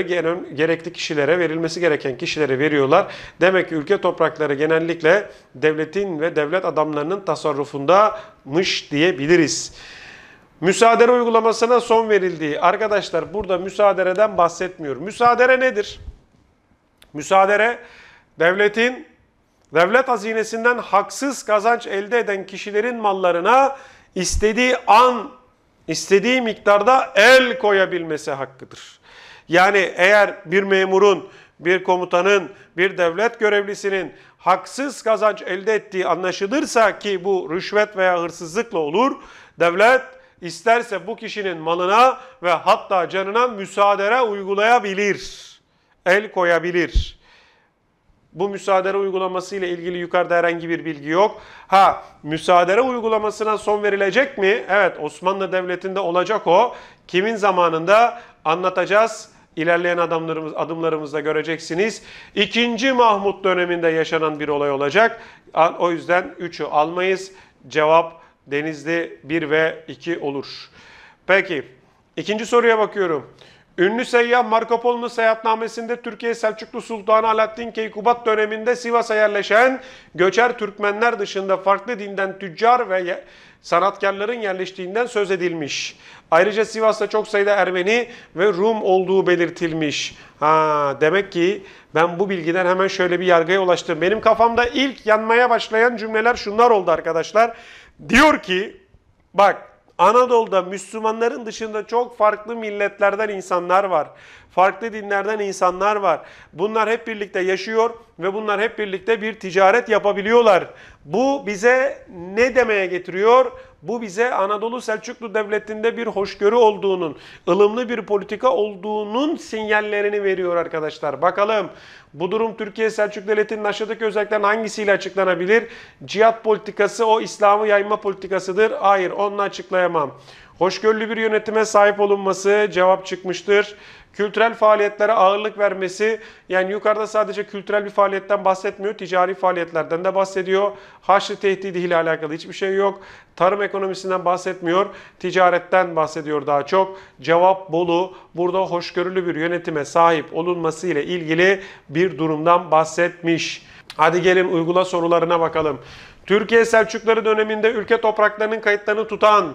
gerekli kişilere, verilmesi gereken kişilere veriyorlar. Demek ki ülke toprakları genellikle devletin ve devlet adamlarının tasarrufundamış diyebiliriz. Müsaade uygulamasına son verildiği. Arkadaşlar burada müsaadereden bahsetmiyor. Müsaadere nedir? Müsaade devletin devlet hazinesinden haksız kazanç elde eden kişilerin mallarına istediği an, istediği miktarda el koyabilmesi hakkıdır. Yani eğer bir memurun, bir komutanın, bir devlet görevlisinin haksız kazanç elde ettiği anlaşılırsa ki bu rüşvet veya hırsızlıkla olur, devlet isterse bu kişinin malına ve hatta canına müsaadere uygulayabilir. El koyabilir. Bu müsaadere uygulaması ile ilgili yukarıda herhangi bir bilgi yok. Ha, müsaadere uygulamasına son verilecek mi? Evet, Osmanlı Devleti'nde olacak o. Kimin zamanında anlatacağız. İlerleyen adamlarımız, adımlarımızda göreceksiniz. İkinci Mahmut döneminde yaşanan bir olay olacak. O yüzden 3'ü almayız. Cevap Denizli 1 ve 2 olur. Peki ikinci soruya bakıyorum. Ünlü seyyah Marco Polo'nun seyahatnamesinde Türkiye Selçuklu Sultanı Alaaddin Keykubat döneminde Sivas'a yerleşen göçer Türkmenler dışında farklı dinden tüccar ve sanatkarların yerleştiğinden söz edilmiş. Ayrıca Sivas'ta çok sayıda Ermeni ve Rum olduğu belirtilmiş. Ha, demek ki ben bu bilgiden hemen şöyle bir yargıya ulaştım. Benim kafamda ilk yanmaya başlayan cümleler şunlar oldu arkadaşlar. Diyor ki bak Anadolu'da Müslümanların dışında çok farklı milletlerden insanlar var. Farklı dinlerden insanlar var. Bunlar hep birlikte yaşıyor ve bunlar hep birlikte bir ticaret yapabiliyorlar. Bu bize ne demeye getiriyor? Bu bize Anadolu Selçuklu Devleti'nde bir hoşgörü olduğunun, ılımlı bir politika olduğunun sinyallerini veriyor arkadaşlar. Bakalım bu durum Türkiye Selçuklu Devleti'nin aşağıdaki özelliklerin hangisiyle açıklanabilir? Cihat politikası o İslam'ı yayma politikasıdır. Hayır onu açıklayamam. Hoşgörülü bir yönetime sahip olunması cevap çıkmıştır kültürel faaliyetlere ağırlık vermesi yani yukarıda sadece kültürel bir faaliyetten bahsetmiyor. Ticari faaliyetlerden de bahsediyor. Haçlı tehdidiyle alakalı hiçbir şey yok. Tarım ekonomisinden bahsetmiyor. Ticaretten bahsediyor daha çok. Cevap Bolu burada hoşgörülü bir yönetime sahip olunması ile ilgili bir durumdan bahsetmiş. Hadi gelin uygula sorularına bakalım. Türkiye Selçukları döneminde ülke topraklarının kayıtlarını tutan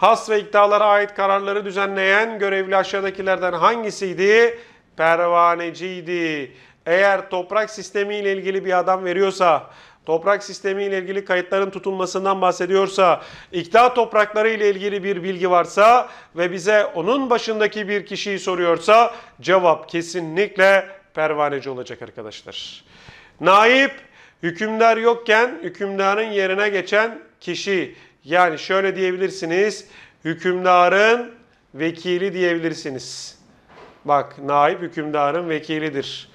has ve iddialara ait kararları düzenleyen görevli aşağıdakilerden hangisiydi? Pervaneciydi. Eğer toprak sistemi ile ilgili bir adam veriyorsa, toprak sistemi ile ilgili kayıtların tutulmasından bahsediyorsa, ikta toprakları ile ilgili bir bilgi varsa ve bize onun başındaki bir kişiyi soruyorsa cevap kesinlikle pervaneci olacak arkadaşlar. Naip hükümdar yokken hükümdarın yerine geçen kişi yani şöyle diyebilirsiniz. Hükümdarın vekili diyebilirsiniz. Bak naip hükümdarın vekilidir.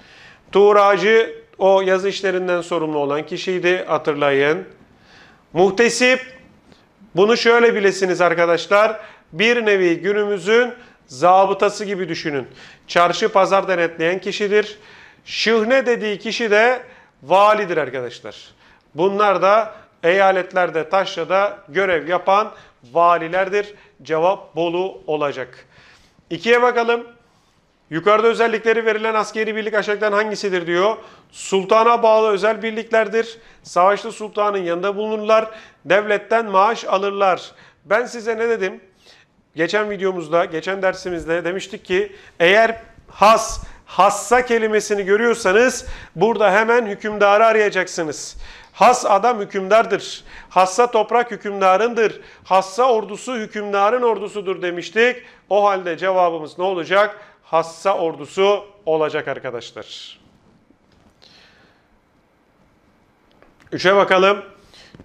Tuğracı o yazı işlerinden sorumlu olan kişiydi hatırlayın. Muhtesip bunu şöyle bilesiniz arkadaşlar. Bir nevi günümüzün zabıtası gibi düşünün. Çarşı pazar denetleyen kişidir. Şıhne dediği kişi de validir arkadaşlar. Bunlar da eyaletlerde taşrada görev yapan valilerdir. Cevap Bolu olacak. İkiye bakalım. Yukarıda özellikleri verilen askeri birlik aşağıdan hangisidir diyor. Sultana bağlı özel birliklerdir. Savaşlı sultanın yanında bulunurlar. Devletten maaş alırlar. Ben size ne dedim? Geçen videomuzda, geçen dersimizde demiştik ki eğer has hassa kelimesini görüyorsanız burada hemen hükümdarı arayacaksınız. Has adam hükümdardır. Hassa toprak hükümdarındır. Hassa ordusu hükümdarın ordusudur demiştik. O halde cevabımız ne olacak? Hassa ordusu olacak arkadaşlar. Üçe bakalım.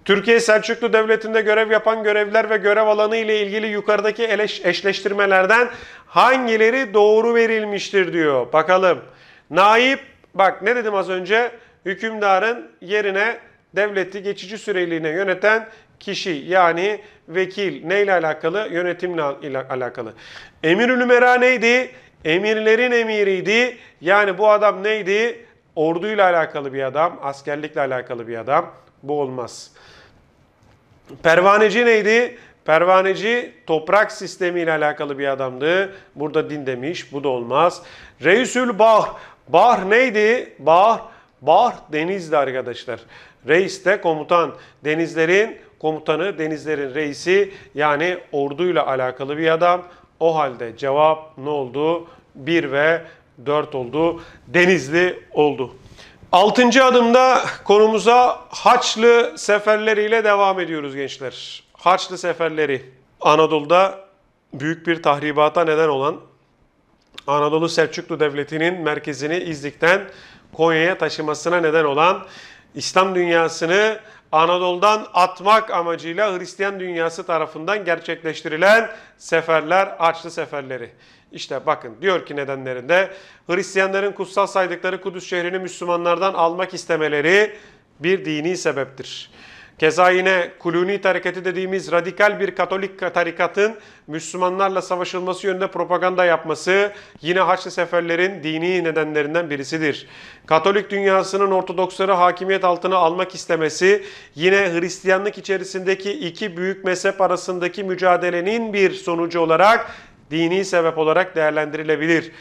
Türkiye Selçuklu Devleti'nde görev yapan görevler ve görev alanı ile ilgili yukarıdaki eleş, eşleştirmelerden hangileri doğru verilmiştir diyor. Bakalım. Naip, bak ne dedim az önce? Hükümdarın yerine devleti geçici süreliğine yöneten kişi yani vekil neyle alakalı? Yönetimle alakalı. Emirül Ümera neydi? Emirlerin emiriydi. Yani bu adam neydi? Orduyla alakalı bir adam, askerlikle alakalı bir adam. Bu olmaz. Pervaneci neydi? Pervaneci toprak sistemi ile alakalı bir adamdı. Burada din demiş. Bu da olmaz. Reisül Bahr. Bahr neydi? Bahr. Bahr denizdi arkadaşlar. Reis de komutan. Denizlerin komutanı, denizlerin reisi yani orduyla alakalı bir adam. O halde cevap ne oldu? 1 ve 4 oldu. Denizli oldu. Altıncı adımda konumuza Haçlı seferleriyle devam ediyoruz gençler. Haçlı seferleri Anadolu'da büyük bir tahribata neden olan Anadolu Selçuklu Devleti'nin merkezini İzlikten Konya'ya taşımasına neden olan İslam dünyasını Anadolu'dan atmak amacıyla Hristiyan dünyası tarafından gerçekleştirilen seferler, Haçlı seferleri. İşte bakın diyor ki nedenlerinde Hristiyanların kutsal saydıkları Kudüs şehrini Müslümanlardan almak istemeleri bir dini sebeptir. Keza yine Kuluni tarikatı dediğimiz radikal bir Katolik tarikatın Müslümanlarla savaşılması yönünde propaganda yapması yine Haçlı seferlerin dini nedenlerinden birisidir. Katolik dünyasının Ortodoksları hakimiyet altına almak istemesi yine Hristiyanlık içerisindeki iki büyük mezhep arasındaki mücadelenin bir sonucu olarak dini sebep olarak değerlendirilebilir.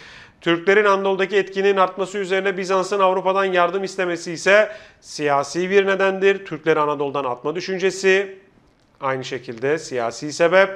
Türklerin Anadolu'daki etkinin artması üzerine Bizans'ın Avrupa'dan yardım istemesi ise siyasi bir nedendir. Türkleri Anadolu'dan atma düşüncesi aynı şekilde siyasi sebep.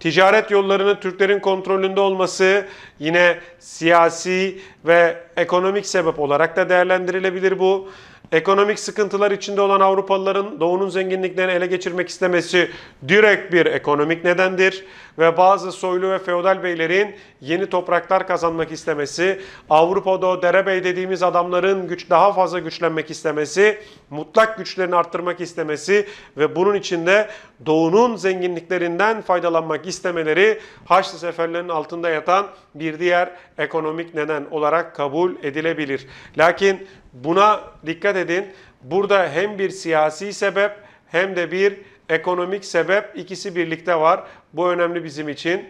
Ticaret yollarının Türklerin kontrolünde olması yine siyasi ve ekonomik sebep olarak da değerlendirilebilir bu ekonomik sıkıntılar içinde olan Avrupalıların doğunun zenginliklerini ele geçirmek istemesi direkt bir ekonomik nedendir ve bazı soylu ve feodal beylerin yeni topraklar kazanmak istemesi, Avrupa'da o derebey dediğimiz adamların güç daha fazla güçlenmek istemesi, mutlak güçlerini arttırmak istemesi ve bunun içinde doğunun zenginliklerinden faydalanmak istemeleri Haçlı seferlerinin altında yatan bir diğer ekonomik neden olarak kabul edilebilir. Lakin Buna dikkat edin. Burada hem bir siyasi sebep hem de bir ekonomik sebep ikisi birlikte var. Bu önemli bizim için.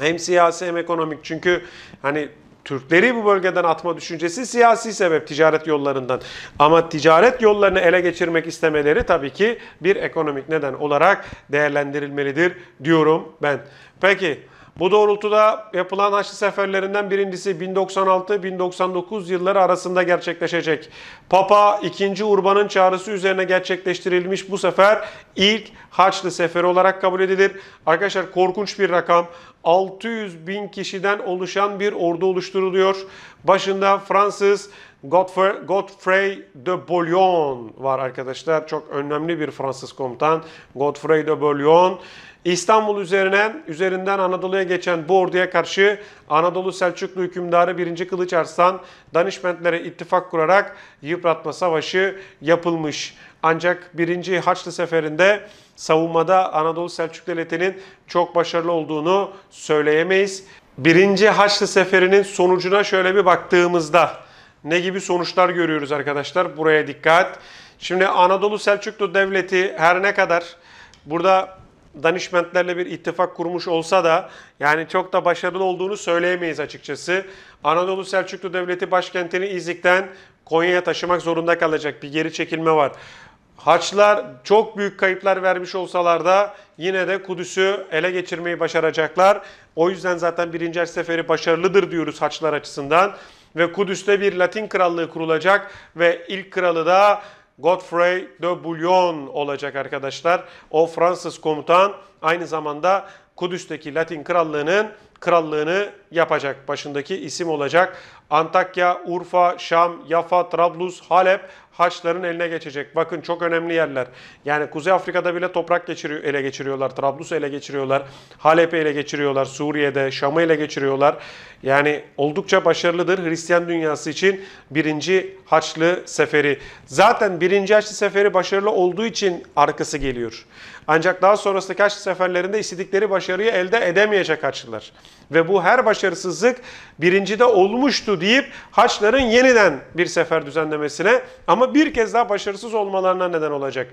Hem siyasi hem ekonomik çünkü hani Türkleri bu bölgeden atma düşüncesi siyasi sebep ticaret yollarından. Ama ticaret yollarını ele geçirmek istemeleri tabii ki bir ekonomik neden olarak değerlendirilmelidir diyorum ben. Peki bu doğrultuda yapılan Haçlı seferlerinden birincisi 1096-1099 yılları arasında gerçekleşecek. Papa 2. Urban'ın çağrısı üzerine gerçekleştirilmiş bu sefer ilk Haçlı seferi olarak kabul edilir. Arkadaşlar korkunç bir rakam. 600 bin kişiden oluşan bir ordu oluşturuluyor. Başında Fransız Godfrey, Godfrey de Bouillon var arkadaşlar. Çok önemli bir Fransız komutan. Godfrey de Bouillon. İstanbul üzerinden, üzerinden Anadolu'ya geçen bu orduya karşı Anadolu Selçuklu hükümdarı 1. Kılıç Arslan Danişmentlere ittifak kurarak yıpratma savaşı yapılmış. Ancak 1. Haçlı Seferi'nde savunmada Anadolu Selçuklu Devleti'nin çok başarılı olduğunu söyleyemeyiz. 1. Haçlı Seferi'nin sonucuna şöyle bir baktığımızda ne gibi sonuçlar görüyoruz arkadaşlar? Buraya dikkat. Şimdi Anadolu Selçuklu Devleti her ne kadar burada danışmentlerle bir ittifak kurmuş olsa da yani çok da başarılı olduğunu söyleyemeyiz açıkçası. Anadolu Selçuklu Devleti başkentini İznik'ten Konya'ya taşımak zorunda kalacak bir geri çekilme var. Haçlar çok büyük kayıplar vermiş olsalar da yine de Kudüs'ü ele geçirmeyi başaracaklar. O yüzden zaten birinci Seferi başarılıdır diyoruz Haçlar açısından. Ve Kudüs'te bir Latin krallığı kurulacak ve ilk kralı da Godfrey de Bouillon olacak arkadaşlar. O Fransız komutan aynı zamanda Kudüs'teki Latin Krallığı'nın krallığını yapacak. Başındaki isim olacak. Antakya, Urfa, Şam, Yafa, Trablus, Halep Haçların eline geçecek. Bakın çok önemli yerler. Yani Kuzey Afrika'da bile toprak geçiriyor, ele geçiriyorlar. Trablus ele geçiriyorlar. Halep'i ele geçiriyorlar. Suriye'de Şam'ı ele geçiriyorlar. Yani oldukça başarılıdır Hristiyan dünyası için birinci Haçlı Seferi. Zaten birinci Haçlı Seferi başarılı olduğu için arkası geliyor. Ancak daha sonrasındaki Haçlı Seferlerinde istedikleri başarıyı elde edemeyecek Haçlılar. Ve bu her başarısızlık birinci de olmuştu deyip haçların yeniden bir sefer düzenlemesine ama bir kez daha başarısız olmalarına neden olacak.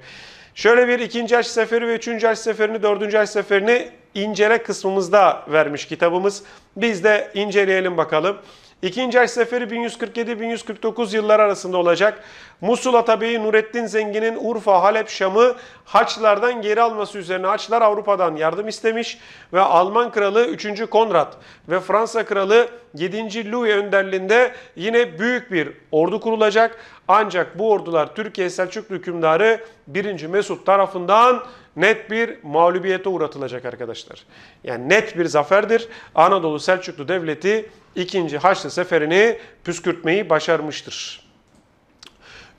Şöyle bir ikinci haç seferi ve üçüncü haç seferini, dördüncü haç seferini incele kısmımızda vermiş kitabımız. Biz de inceleyelim bakalım. İkinci haç seferi 1147-1149 yıllar arasında olacak. Musul Atabeyi Nurettin Zengin'in Urfa, Halep, Şam'ı Haçlardan geri alması üzerine Haçlar Avrupa'dan yardım istemiş ve Alman Kralı 3. Konrad ve Fransa Kralı 7. Louis önderliğinde yine büyük bir ordu kurulacak. Ancak bu ordular Türkiye Selçuklu hükümdarı 1. Mesut tarafından net bir mağlubiyete uğratılacak arkadaşlar. Yani net bir zaferdir. Anadolu Selçuklu Devleti 2. Haçlı Seferi'ni püskürtmeyi başarmıştır.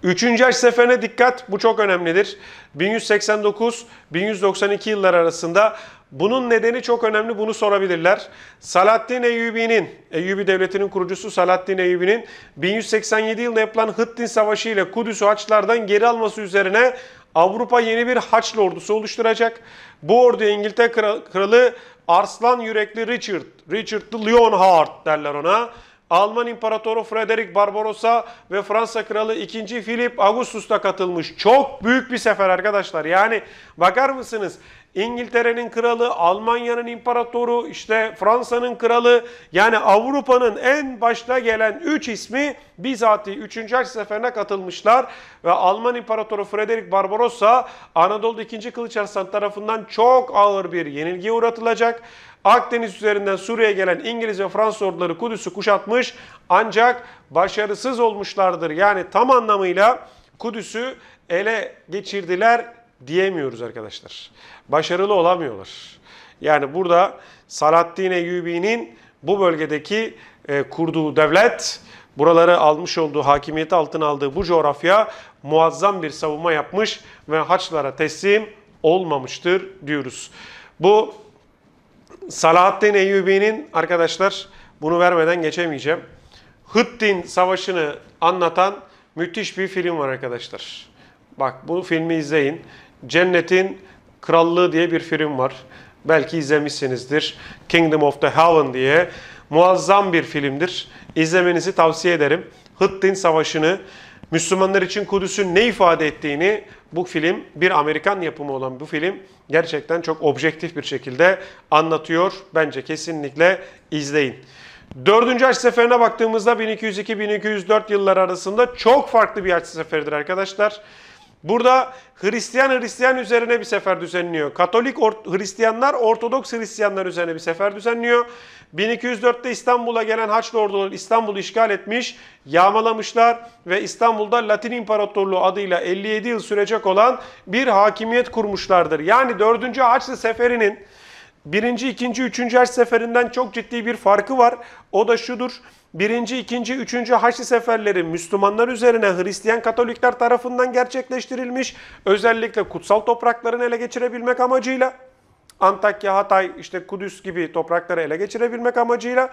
Üçüncü aç seferine dikkat. Bu çok önemlidir. 1189-1192 yıllar arasında bunun nedeni çok önemli. Bunu sorabilirler. Saladdin Eyyubi'nin, Eyyubi Devleti'nin kurucusu Saladdin Eyyubi'nin 1187 yılında yapılan Hıttin Savaşı ile Kudüs'ü Haçlardan geri alması üzerine Avrupa yeni bir Haçlı ordusu oluşturacak. Bu orduya İngiltere Kralı Arslan Yürekli Richard, Richard the Leonhard derler ona Alman İmparatoru Frederik Barbarossa ve Fransa Kralı 2. Philip Augustus'ta katılmış. Çok büyük bir sefer arkadaşlar. Yani bakar mısınız? İngiltere'nin kralı, Almanya'nın imparatoru, işte Fransa'nın kralı yani Avrupa'nın en başta gelen 3 ismi bizatihi 3. Haç Seferi'ne katılmışlar ve Alman İmparatoru Frederick Barbarossa Anadolu 2. Kılıç Arslan tarafından çok ağır bir yenilgiye uğratılacak. Akdeniz üzerinden Suriye'ye gelen İngiliz ve Fransız orduları Kudüs'ü kuşatmış ancak başarısız olmuşlardır. Yani tam anlamıyla Kudüs'ü ele geçirdiler diyemiyoruz arkadaşlar. Başarılı olamıyorlar. Yani burada Salahattin Eyyubi'nin bu bölgedeki e, kurduğu devlet, buraları almış olduğu, hakimiyeti altına aldığı bu coğrafya muazzam bir savunma yapmış ve Haçlara teslim olmamıştır diyoruz. Bu Salahattin Eyyubi'nin arkadaşlar bunu vermeden geçemeyeceğim. Hıddin Savaşı'nı anlatan müthiş bir film var arkadaşlar. Bak bu filmi izleyin. Cennetin Krallığı diye bir film var. Belki izlemişsinizdir. Kingdom of the Heaven diye muazzam bir filmdir. İzlemenizi tavsiye ederim. Hıddin Savaşı'nı, Müslümanlar için Kudüs'ün ne ifade ettiğini bu film, bir Amerikan yapımı olan bu film gerçekten çok objektif bir şekilde anlatıyor. Bence kesinlikle izleyin. Dördüncü haç seferine baktığımızda 1202-1204 yıllar arasında çok farklı bir haç seferidir arkadaşlar. Burada Hristiyan Hristiyan üzerine bir sefer düzenliyor. Katolik or Hristiyanlar Ortodoks Hristiyanlar üzerine bir sefer düzenliyor. 1204'te İstanbul'a gelen Haçlı orduları İstanbul'u işgal etmiş, yağmalamışlar ve İstanbul'da Latin İmparatorluğu adıyla 57 yıl sürecek olan bir hakimiyet kurmuşlardır. Yani 4. Haçlı Seferi'nin birinci, ikinci, üçüncü haç seferinden çok ciddi bir farkı var. O da şudur. Birinci, ikinci, üçüncü haçlı seferleri Müslümanlar üzerine Hristiyan Katolikler tarafından gerçekleştirilmiş. Özellikle kutsal topraklarını ele geçirebilmek amacıyla. Antakya, Hatay, işte Kudüs gibi toprakları ele geçirebilmek amacıyla.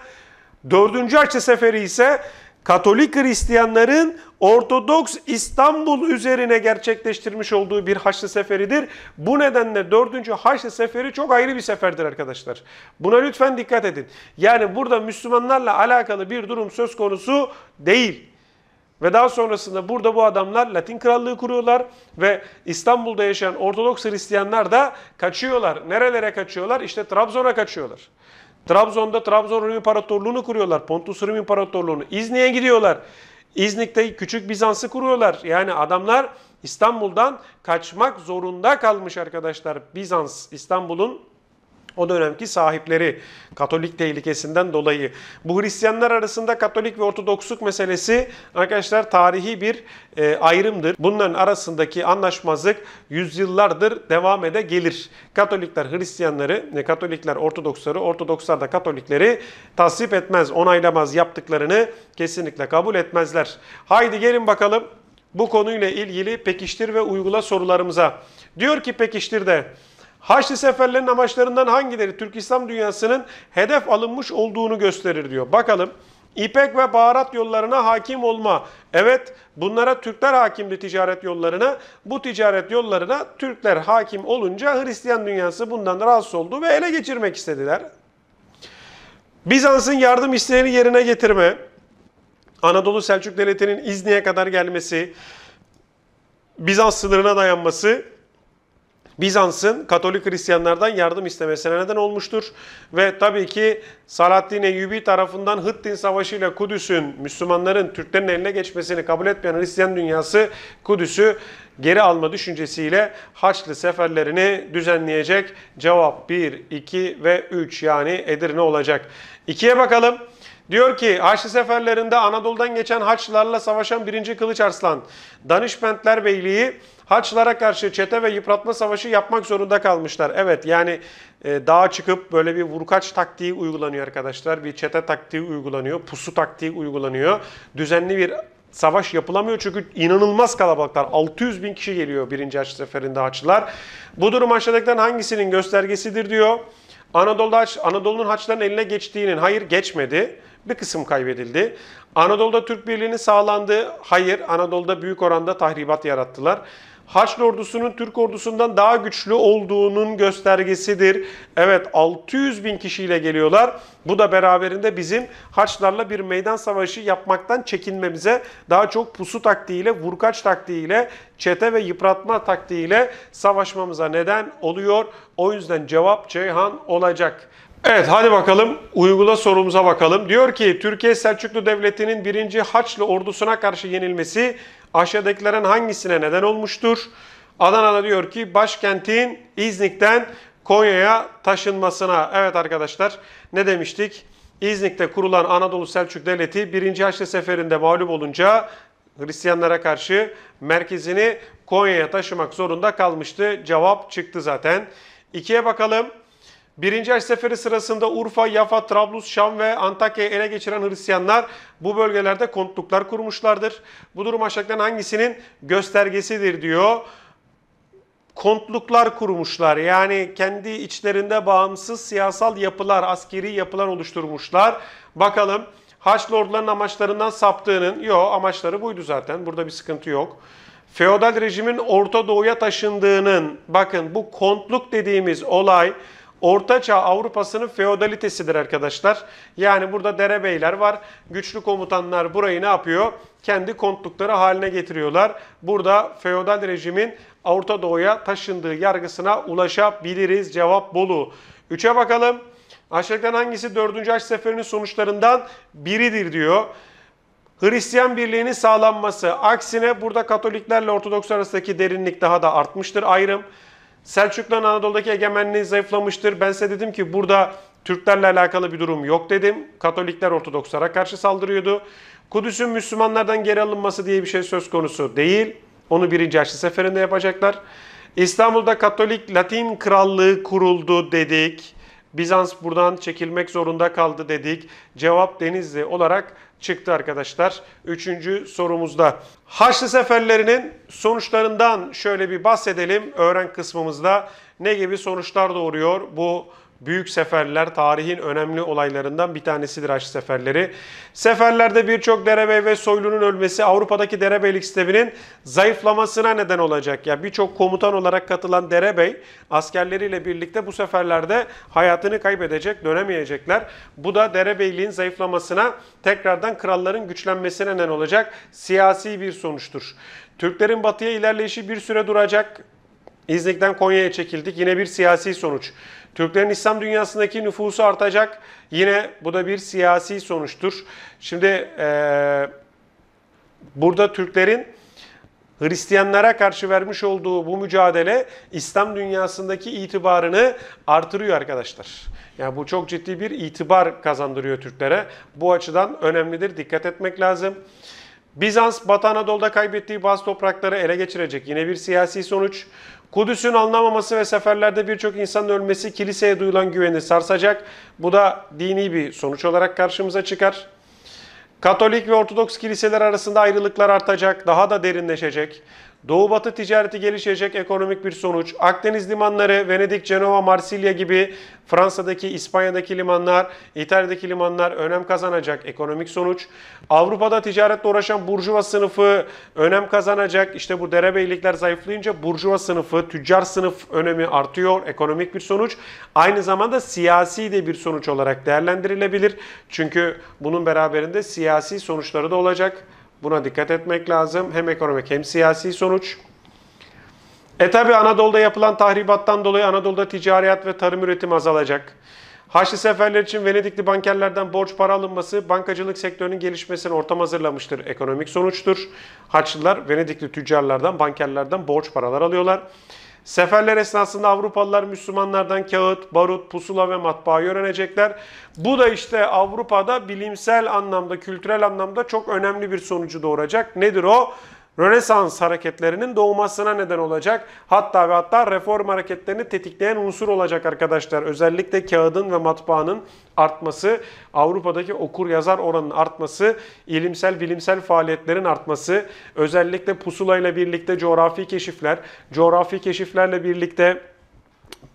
Dördüncü haçlı seferi ise Katolik Hristiyanların Ortodoks İstanbul üzerine gerçekleştirmiş olduğu bir Haçlı Seferidir. Bu nedenle 4. Haçlı Seferi çok ayrı bir seferdir arkadaşlar. Buna lütfen dikkat edin. Yani burada Müslümanlarla alakalı bir durum söz konusu değil. Ve daha sonrasında burada bu adamlar Latin krallığı kuruyorlar ve İstanbul'da yaşayan Ortodoks Hristiyanlar da kaçıyorlar. Nerelere kaçıyorlar? İşte Trabzon'a kaçıyorlar. Trabzon'da Trabzon Rum İmparatorluğunu kuruyorlar. Pontus Rum İmparatorluğunu. İzni'ye gidiyorlar. İznik'te küçük Bizans'ı kuruyorlar. Yani adamlar İstanbul'dan kaçmak zorunda kalmış arkadaşlar. Bizans İstanbul'un o dönemki sahipleri Katolik tehlikesinden dolayı. Bu Hristiyanlar arasında Katolik ve Ortodoksluk meselesi arkadaşlar tarihi bir e, ayrımdır. Bunların arasındaki anlaşmazlık yüzyıllardır devam ede gelir. Katolikler Hristiyanları, e, Katolikler Ortodoksları, Ortodokslar da Katolikleri tasvip etmez, onaylamaz yaptıklarını kesinlikle kabul etmezler. Haydi gelin bakalım bu konuyla ilgili pekiştir ve uygula sorularımıza. Diyor ki pekiştir de Haçlı seferlerin amaçlarından hangileri Türk İslam dünyasının hedef alınmış olduğunu gösterir diyor. Bakalım. İpek ve baharat yollarına hakim olma. Evet bunlara Türkler hakimdi ticaret yollarına. Bu ticaret yollarına Türkler hakim olunca Hristiyan dünyası bundan rahatsız oldu ve ele geçirmek istediler. Bizans'ın yardım isteğini yerine getirme, Anadolu Selçuk Devleti'nin İzni'ye kadar gelmesi, Bizans sınırına dayanması Bizans'ın Katolik Hristiyanlardan yardım istemesine neden olmuştur. Ve tabii ki Salahaddin Eyyubi tarafından Hıttin Savaşı ile Kudüs'ün Müslümanların Türklerin eline geçmesini kabul etmeyen Hristiyan dünyası Kudüs'ü geri alma düşüncesiyle Haçlı seferlerini düzenleyecek. Cevap 1, 2 ve 3 yani Edirne olacak. 2'ye bakalım. Diyor ki Haçlı seferlerinde Anadolu'dan geçen Haçlılarla savaşan 1. Kılıç Arslan, Danışmentler Beyliği Haçlara karşı çete ve yıpratma savaşı yapmak zorunda kalmışlar. Evet yani e, dağa çıkıp böyle bir vurkaç taktiği uygulanıyor arkadaşlar. Bir çete taktiği uygulanıyor, pusu taktiği uygulanıyor. Düzenli bir savaş yapılamıyor çünkü inanılmaz kalabalıklar. 600 bin kişi geliyor birinci Haç Seferi'nde Haçlılar. Bu durum aşağıdakilerin hangisinin göstergesidir diyor. Anadolu Haç, Anadolu'nun Haçların eline geçtiğinin, hayır geçmedi. Bir kısım kaybedildi. Anadolu'da Türk birliğini sağlandı. Hayır, Anadolu'da büyük oranda tahribat yarattılar. Haçlı ordusunun Türk ordusundan daha güçlü olduğunun göstergesidir. Evet 600 bin kişiyle geliyorlar. Bu da beraberinde bizim Haçlarla bir meydan savaşı yapmaktan çekinmemize daha çok pusu taktiğiyle, vurkaç taktiğiyle, çete ve yıpratma taktiğiyle savaşmamıza neden oluyor. O yüzden cevap Ceyhan olacak. Evet hadi bakalım uygula sorumuza bakalım. Diyor ki Türkiye Selçuklu Devleti'nin birinci Haçlı ordusuna karşı yenilmesi aşağıdakilerin hangisine neden olmuştur? Adana'da diyor ki başkentin İznik'ten Konya'ya taşınmasına. Evet arkadaşlar ne demiştik? İznik'te kurulan Anadolu Selçuk Devleti 1. Haçlı Seferi'nde mağlup olunca Hristiyanlara karşı merkezini Konya'ya taşımak zorunda kalmıştı. Cevap çıktı zaten. İkiye bakalım. Birinci Haç Seferi sırasında Urfa, Yafa, Trablus, Şam ve Antakya'yı ele geçiren Hristiyanlar bu bölgelerde kontluklar kurmuşlardır. Bu durum aşağıdakilerin hangisinin göstergesidir diyor. Kontluklar kurmuşlar yani kendi içlerinde bağımsız siyasal yapılar, askeri yapılar oluşturmuşlar. Bakalım Haçlı orduların amaçlarından saptığının, yok amaçları buydu zaten burada bir sıkıntı yok feodal rejimin Orta Doğu'ya taşındığının, bakın bu kontluk dediğimiz olay Ortaçağ Avrupa'sının feodalitesidir arkadaşlar. Yani burada derebeyler var. Güçlü komutanlar burayı ne yapıyor? Kendi kontlukları haline getiriyorlar. Burada feodal rejimin Orta Doğu'ya taşındığı yargısına ulaşabiliriz. Cevap Bolu. Üçe bakalım. Aşağıdakilerden hangisi 4. Haç Seferi'nin sonuçlarından biridir diyor. Hristiyan birliğinin sağlanması. Aksine burada Katoliklerle Ortodoks arasındaki derinlik daha da artmıştır ayrım. Selçukluların Anadolu'daki egemenliği zayıflamıştır. Ben size dedim ki burada Türklerle alakalı bir durum yok dedim. Katolikler Ortodokslara karşı saldırıyordu. Kudüs'ün Müslümanlardan geri alınması diye bir şey söz konusu değil. Onu birinci Haçlı Seferi'nde yapacaklar. İstanbul'da Katolik Latin Krallığı kuruldu dedik. Bizans buradan çekilmek zorunda kaldı dedik. Cevap Denizli olarak çıktı arkadaşlar. Üçüncü sorumuzda. Haçlı seferlerinin sonuçlarından şöyle bir bahsedelim. Öğren kısmımızda ne gibi sonuçlar doğuruyor bu Büyük seferler tarihin önemli olaylarından bir tanesidir Haçlı Seferleri. Seferlerde birçok derebey ve soylunun ölmesi Avrupa'daki derebeylik sisteminin zayıflamasına neden olacak. Ya yani birçok komutan olarak katılan derebey askerleriyle birlikte bu seferlerde hayatını kaybedecek, dönemeyecekler. Bu da derebeyliğin zayıflamasına, tekrardan kralların güçlenmesine neden olacak siyasi bir sonuçtur. Türklerin batıya ilerleyişi bir süre duracak. İznik'ten Konya'ya çekildik. Yine bir siyasi sonuç. Türklerin İslam dünyasındaki nüfusu artacak. Yine bu da bir siyasi sonuçtur. Şimdi e, burada Türklerin Hristiyanlara karşı vermiş olduğu bu mücadele İslam dünyasındaki itibarını artırıyor arkadaşlar. Yani bu çok ciddi bir itibar kazandırıyor Türklere. Bu açıdan önemlidir. Dikkat etmek lazım. Bizans, Batı Anadolu'da kaybettiği bazı toprakları ele geçirecek yine bir siyasi sonuç. Kudüs'ün alınamaması ve seferlerde birçok insanın ölmesi kiliseye duyulan güveni sarsacak. Bu da dini bir sonuç olarak karşımıza çıkar. Katolik ve Ortodoks kiliseler arasında ayrılıklar artacak, daha da derinleşecek. Doğu batı ticareti gelişecek ekonomik bir sonuç. Akdeniz limanları, Venedik, Cenova, Marsilya gibi Fransa'daki, İspanya'daki limanlar, İtalya'daki limanlar önem kazanacak ekonomik sonuç. Avrupa'da ticaretle uğraşan burjuva sınıfı önem kazanacak. İşte bu derebeylikler zayıflayınca burjuva sınıfı, tüccar sınıf önemi artıyor. Ekonomik bir sonuç. Aynı zamanda siyasi de bir sonuç olarak değerlendirilebilir. Çünkü bunun beraberinde siyasi sonuçları da olacak. Buna dikkat etmek lazım. Hem ekonomik hem siyasi sonuç. E tabi Anadolu'da yapılan tahribattan dolayı Anadolu'da ticariyat ve tarım üretimi azalacak. Haçlı seferler için Venedikli bankerlerden borç para alınması bankacılık sektörünün gelişmesine ortam hazırlamıştır. Ekonomik sonuçtur. Haçlılar Venedikli tüccarlardan, bankerlerden borç paralar alıyorlar. Seferler esnasında Avrupalılar Müslümanlardan kağıt, barut, pusula ve matbaayı öğrenecekler. Bu da işte Avrupa'da bilimsel anlamda, kültürel anlamda çok önemli bir sonucu doğuracak. Nedir o? Rönesans hareketlerinin doğmasına neden olacak. Hatta ve hatta reform hareketlerini tetikleyen unsur olacak arkadaşlar. Özellikle kağıdın ve matbaanın artması, Avrupa'daki okur yazar oranının artması, ilimsel bilimsel faaliyetlerin artması, özellikle pusula ile birlikte coğrafi keşifler, coğrafi keşiflerle birlikte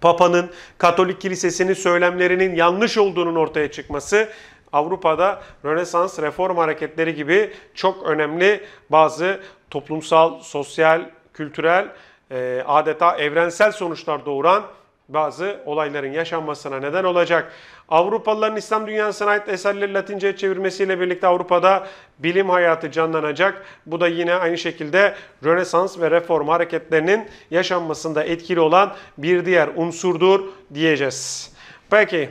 Papa'nın Katolik Kilisesi'nin söylemlerinin yanlış olduğunun ortaya çıkması Avrupa'da Rönesans reform hareketleri gibi çok önemli bazı toplumsal, sosyal, kültürel e, adeta evrensel sonuçlar doğuran bazı olayların yaşanmasına neden olacak. Avrupalıların İslam dünyasına ait eserleri Latince'ye çevirmesiyle birlikte Avrupa'da bilim hayatı canlanacak. Bu da yine aynı şekilde Rönesans ve Reform hareketlerinin yaşanmasında etkili olan bir diğer unsurdur diyeceğiz. Peki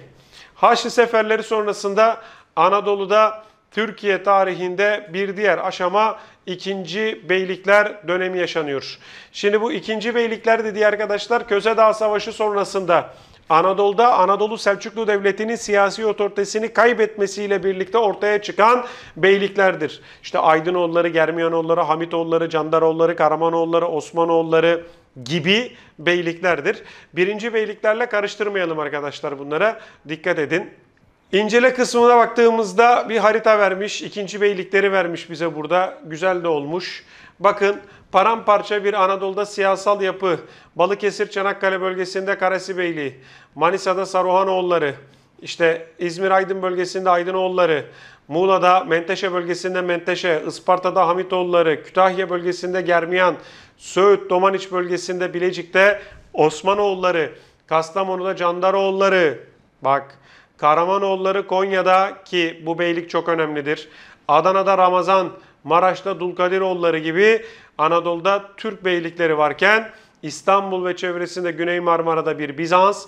Haçlı seferleri sonrasında Anadolu'da Türkiye tarihinde bir diğer aşama İkinci Beylikler dönemi yaşanıyor. Şimdi bu ikinci Beylikler dediği arkadaşlar Köse Dağı Savaşı sonrasında Anadolu'da Anadolu Selçuklu Devleti'nin siyasi otoritesini kaybetmesiyle birlikte ortaya çıkan beyliklerdir. İşte Aydınoğulları, Germiyanoğulları, Hamitoğulları, Candaroğulları, Karamanoğulları, Osmanoğulları gibi beyliklerdir. Birinci beyliklerle karıştırmayalım arkadaşlar bunlara. Dikkat edin. İncele kısmına baktığımızda bir harita vermiş. ikinci beylikleri vermiş bize burada. Güzel de olmuş. Bakın paramparça bir Anadolu'da siyasal yapı. Balıkesir Çanakkale bölgesinde Karasi Beyliği, Manisa'da Saruhanoğulları, işte İzmir Aydın bölgesinde Aydınoğulları, Muğla'da Menteşe bölgesinde Menteşe, Isparta'da Hamitoğulları, Kütahya bölgesinde Germiyan, Söğüt, Domaniç bölgesinde Bilecik'te Osmanoğulları, Kastamonu'da Candaroğulları. Bak Kahramanoğulları Konya'da ki bu beylik çok önemlidir. Adana'da Ramazan, Maraş'ta Dulkadiroğulları gibi Anadolu'da Türk beylikleri varken İstanbul ve çevresinde Güney Marmara'da bir Bizans,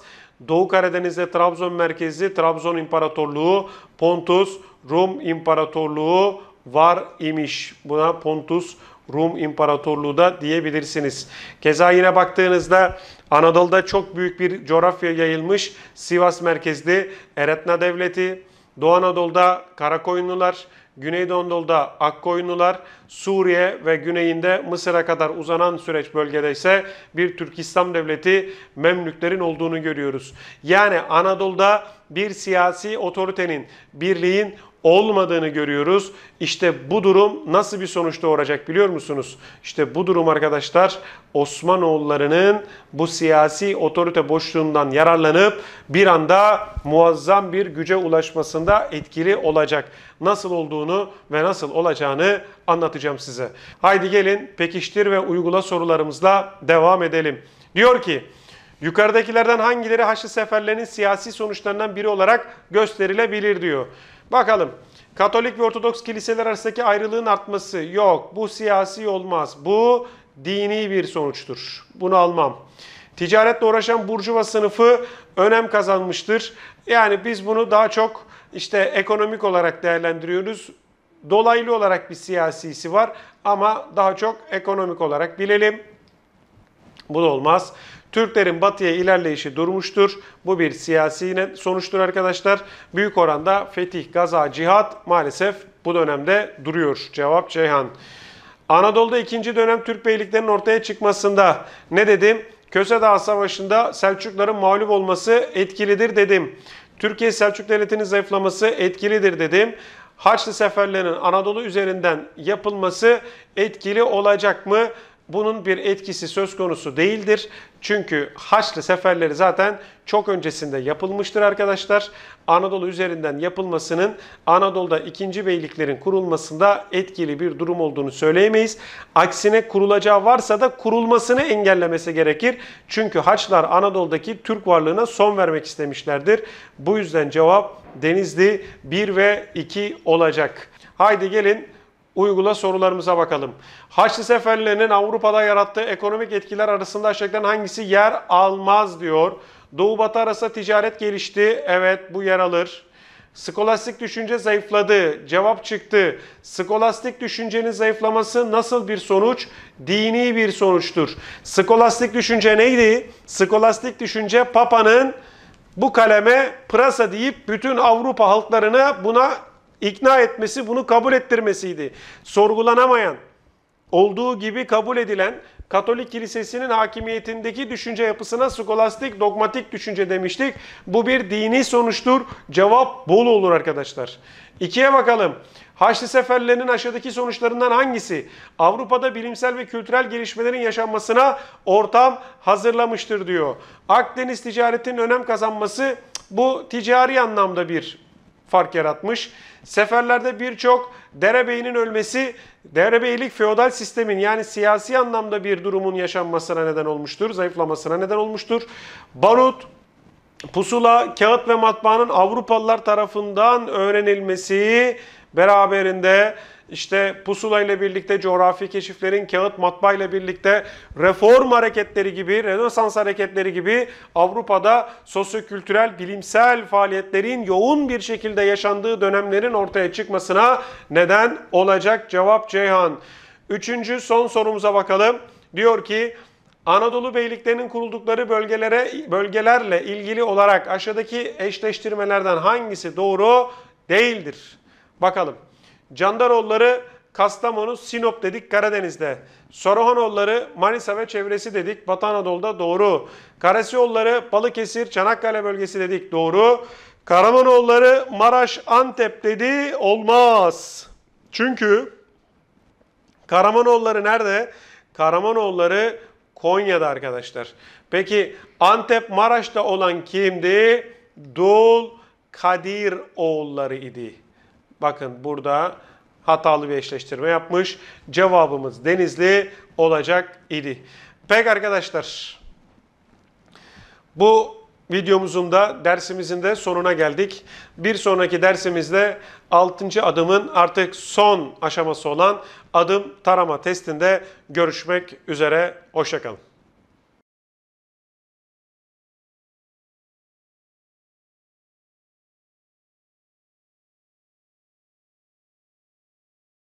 Doğu Karadeniz'de Trabzon merkezli Trabzon İmparatorluğu, Pontus, Rum İmparatorluğu var imiş. Buna Pontus Rum İmparatorluğu da diyebilirsiniz. Keza yine baktığınızda Anadolu'da çok büyük bir coğrafya yayılmış Sivas merkezli Eretna Devleti, Doğu Anadolu'da Karakoyunlular, Güneydoğu Anadolu'da Akkoyunlular, Suriye ve güneyinde Mısır'a kadar uzanan süreç bölgede ise bir Türk İslam Devleti Memlüklerin olduğunu görüyoruz. Yani Anadolu'da bir siyasi otoritenin, birliğin olmadığını görüyoruz. İşte bu durum nasıl bir sonuç doğuracak biliyor musunuz? İşte bu durum arkadaşlar Osmanoğullarının bu siyasi otorite boşluğundan yararlanıp bir anda muazzam bir güce ulaşmasında etkili olacak. Nasıl olduğunu ve nasıl olacağını anlatacağım size. Haydi gelin pekiştir ve uygula sorularımızla devam edelim. Diyor ki Yukarıdakilerden hangileri Haçlı seferlerinin siyasi sonuçlarından biri olarak gösterilebilir diyor. Bakalım. Katolik ve Ortodoks kiliseler arasındaki ayrılığın artması yok. Bu siyasi olmaz. Bu dini bir sonuçtur. Bunu almam. Ticaretle uğraşan burjuva sınıfı önem kazanmıştır. Yani biz bunu daha çok işte ekonomik olarak değerlendiriyoruz. Dolaylı olarak bir siyasisi var ama daha çok ekonomik olarak bilelim. Bu da olmaz. Türklerin batıya ilerleyişi durmuştur. Bu bir siyasi sonuçtur arkadaşlar. Büyük oranda fetih, gaza, cihat maalesef bu dönemde duruyor. Cevap Ceyhan. Anadolu'da ikinci dönem Türk beyliklerinin ortaya çıkmasında ne dedim? Köse Dağı Savaşı'nda Selçukların mağlup olması etkilidir dedim. Türkiye Selçuk Devleti'nin zayıflaması etkilidir dedim. Haçlı seferlerinin Anadolu üzerinden yapılması etkili olacak mı? bunun bir etkisi söz konusu değildir. Çünkü Haçlı seferleri zaten çok öncesinde yapılmıştır arkadaşlar. Anadolu üzerinden yapılmasının Anadolu'da ikinci beyliklerin kurulmasında etkili bir durum olduğunu söyleyemeyiz. Aksine kurulacağı varsa da kurulmasını engellemesi gerekir. Çünkü Haçlar Anadolu'daki Türk varlığına son vermek istemişlerdir. Bu yüzden cevap Denizli 1 ve 2 olacak. Haydi gelin uygula sorularımıza bakalım. Haçlı seferlerinin Avrupa'da yarattığı ekonomik etkiler arasında aşağıdan hangisi yer almaz diyor. Doğu batı arasında ticaret gelişti. Evet bu yer alır. Skolastik düşünce zayıfladı. Cevap çıktı. Skolastik düşüncenin zayıflaması nasıl bir sonuç? Dini bir sonuçtur. Skolastik düşünce neydi? Skolastik düşünce Papa'nın bu kaleme pırasa deyip bütün Avrupa halklarını buna İkna etmesi bunu kabul ettirmesiydi. Sorgulanamayan, olduğu gibi kabul edilen Katolik Kilisesi'nin hakimiyetindeki düşünce yapısına skolastik, dogmatik düşünce demiştik. Bu bir dini sonuçtur. Cevap bol olur arkadaşlar. İkiye bakalım. Haçlı seferlerinin aşağıdaki sonuçlarından hangisi Avrupa'da bilimsel ve kültürel gelişmelerin yaşanmasına ortam hazırlamıştır diyor. Akdeniz ticaretinin önem kazanması bu ticari anlamda bir fark yaratmış. Seferlerde birçok derebeyinin ölmesi derebeylik feodal sistemin yani siyasi anlamda bir durumun yaşanmasına neden olmuştur, zayıflamasına neden olmuştur. Barut, pusula, kağıt ve matbaanın Avrupalılar tarafından öğrenilmesi Beraberinde işte pusula ile birlikte coğrafi keşiflerin kağıt matba ile birlikte reform hareketleri gibi, Rönesans hareketleri gibi Avrupa'da sosyokültürel, bilimsel faaliyetlerin yoğun bir şekilde yaşandığı dönemlerin ortaya çıkmasına neden olacak cevap Ceyhan. Üçüncü son sorumuza bakalım. Diyor ki Anadolu beyliklerinin kuruldukları bölgelere bölgelerle ilgili olarak aşağıdaki eşleştirmelerden hangisi doğru değildir? Bakalım. Candaroğulları Kastamonu, Sinop dedik Karadeniz'de. Sorahanoğulları Manisa ve çevresi dedik Batı Anadolu'da doğru. Karasiyolları Balıkesir, Çanakkale bölgesi dedik doğru. Karamanoğulları Maraş, Antep dedi olmaz. Çünkü Karamanoğulları nerede? Karamanoğulları Konya'da arkadaşlar. Peki Antep Maraş'ta olan kimdi? Dul Kadir oğulları idi. Bakın burada hatalı bir eşleştirme yapmış. Cevabımız Denizli olacak idi. Peki arkadaşlar. Bu videomuzun da dersimizin de sonuna geldik. Bir sonraki dersimizde 6. adımın artık son aşaması olan adım tarama testinde görüşmek üzere. Hoşçakalın.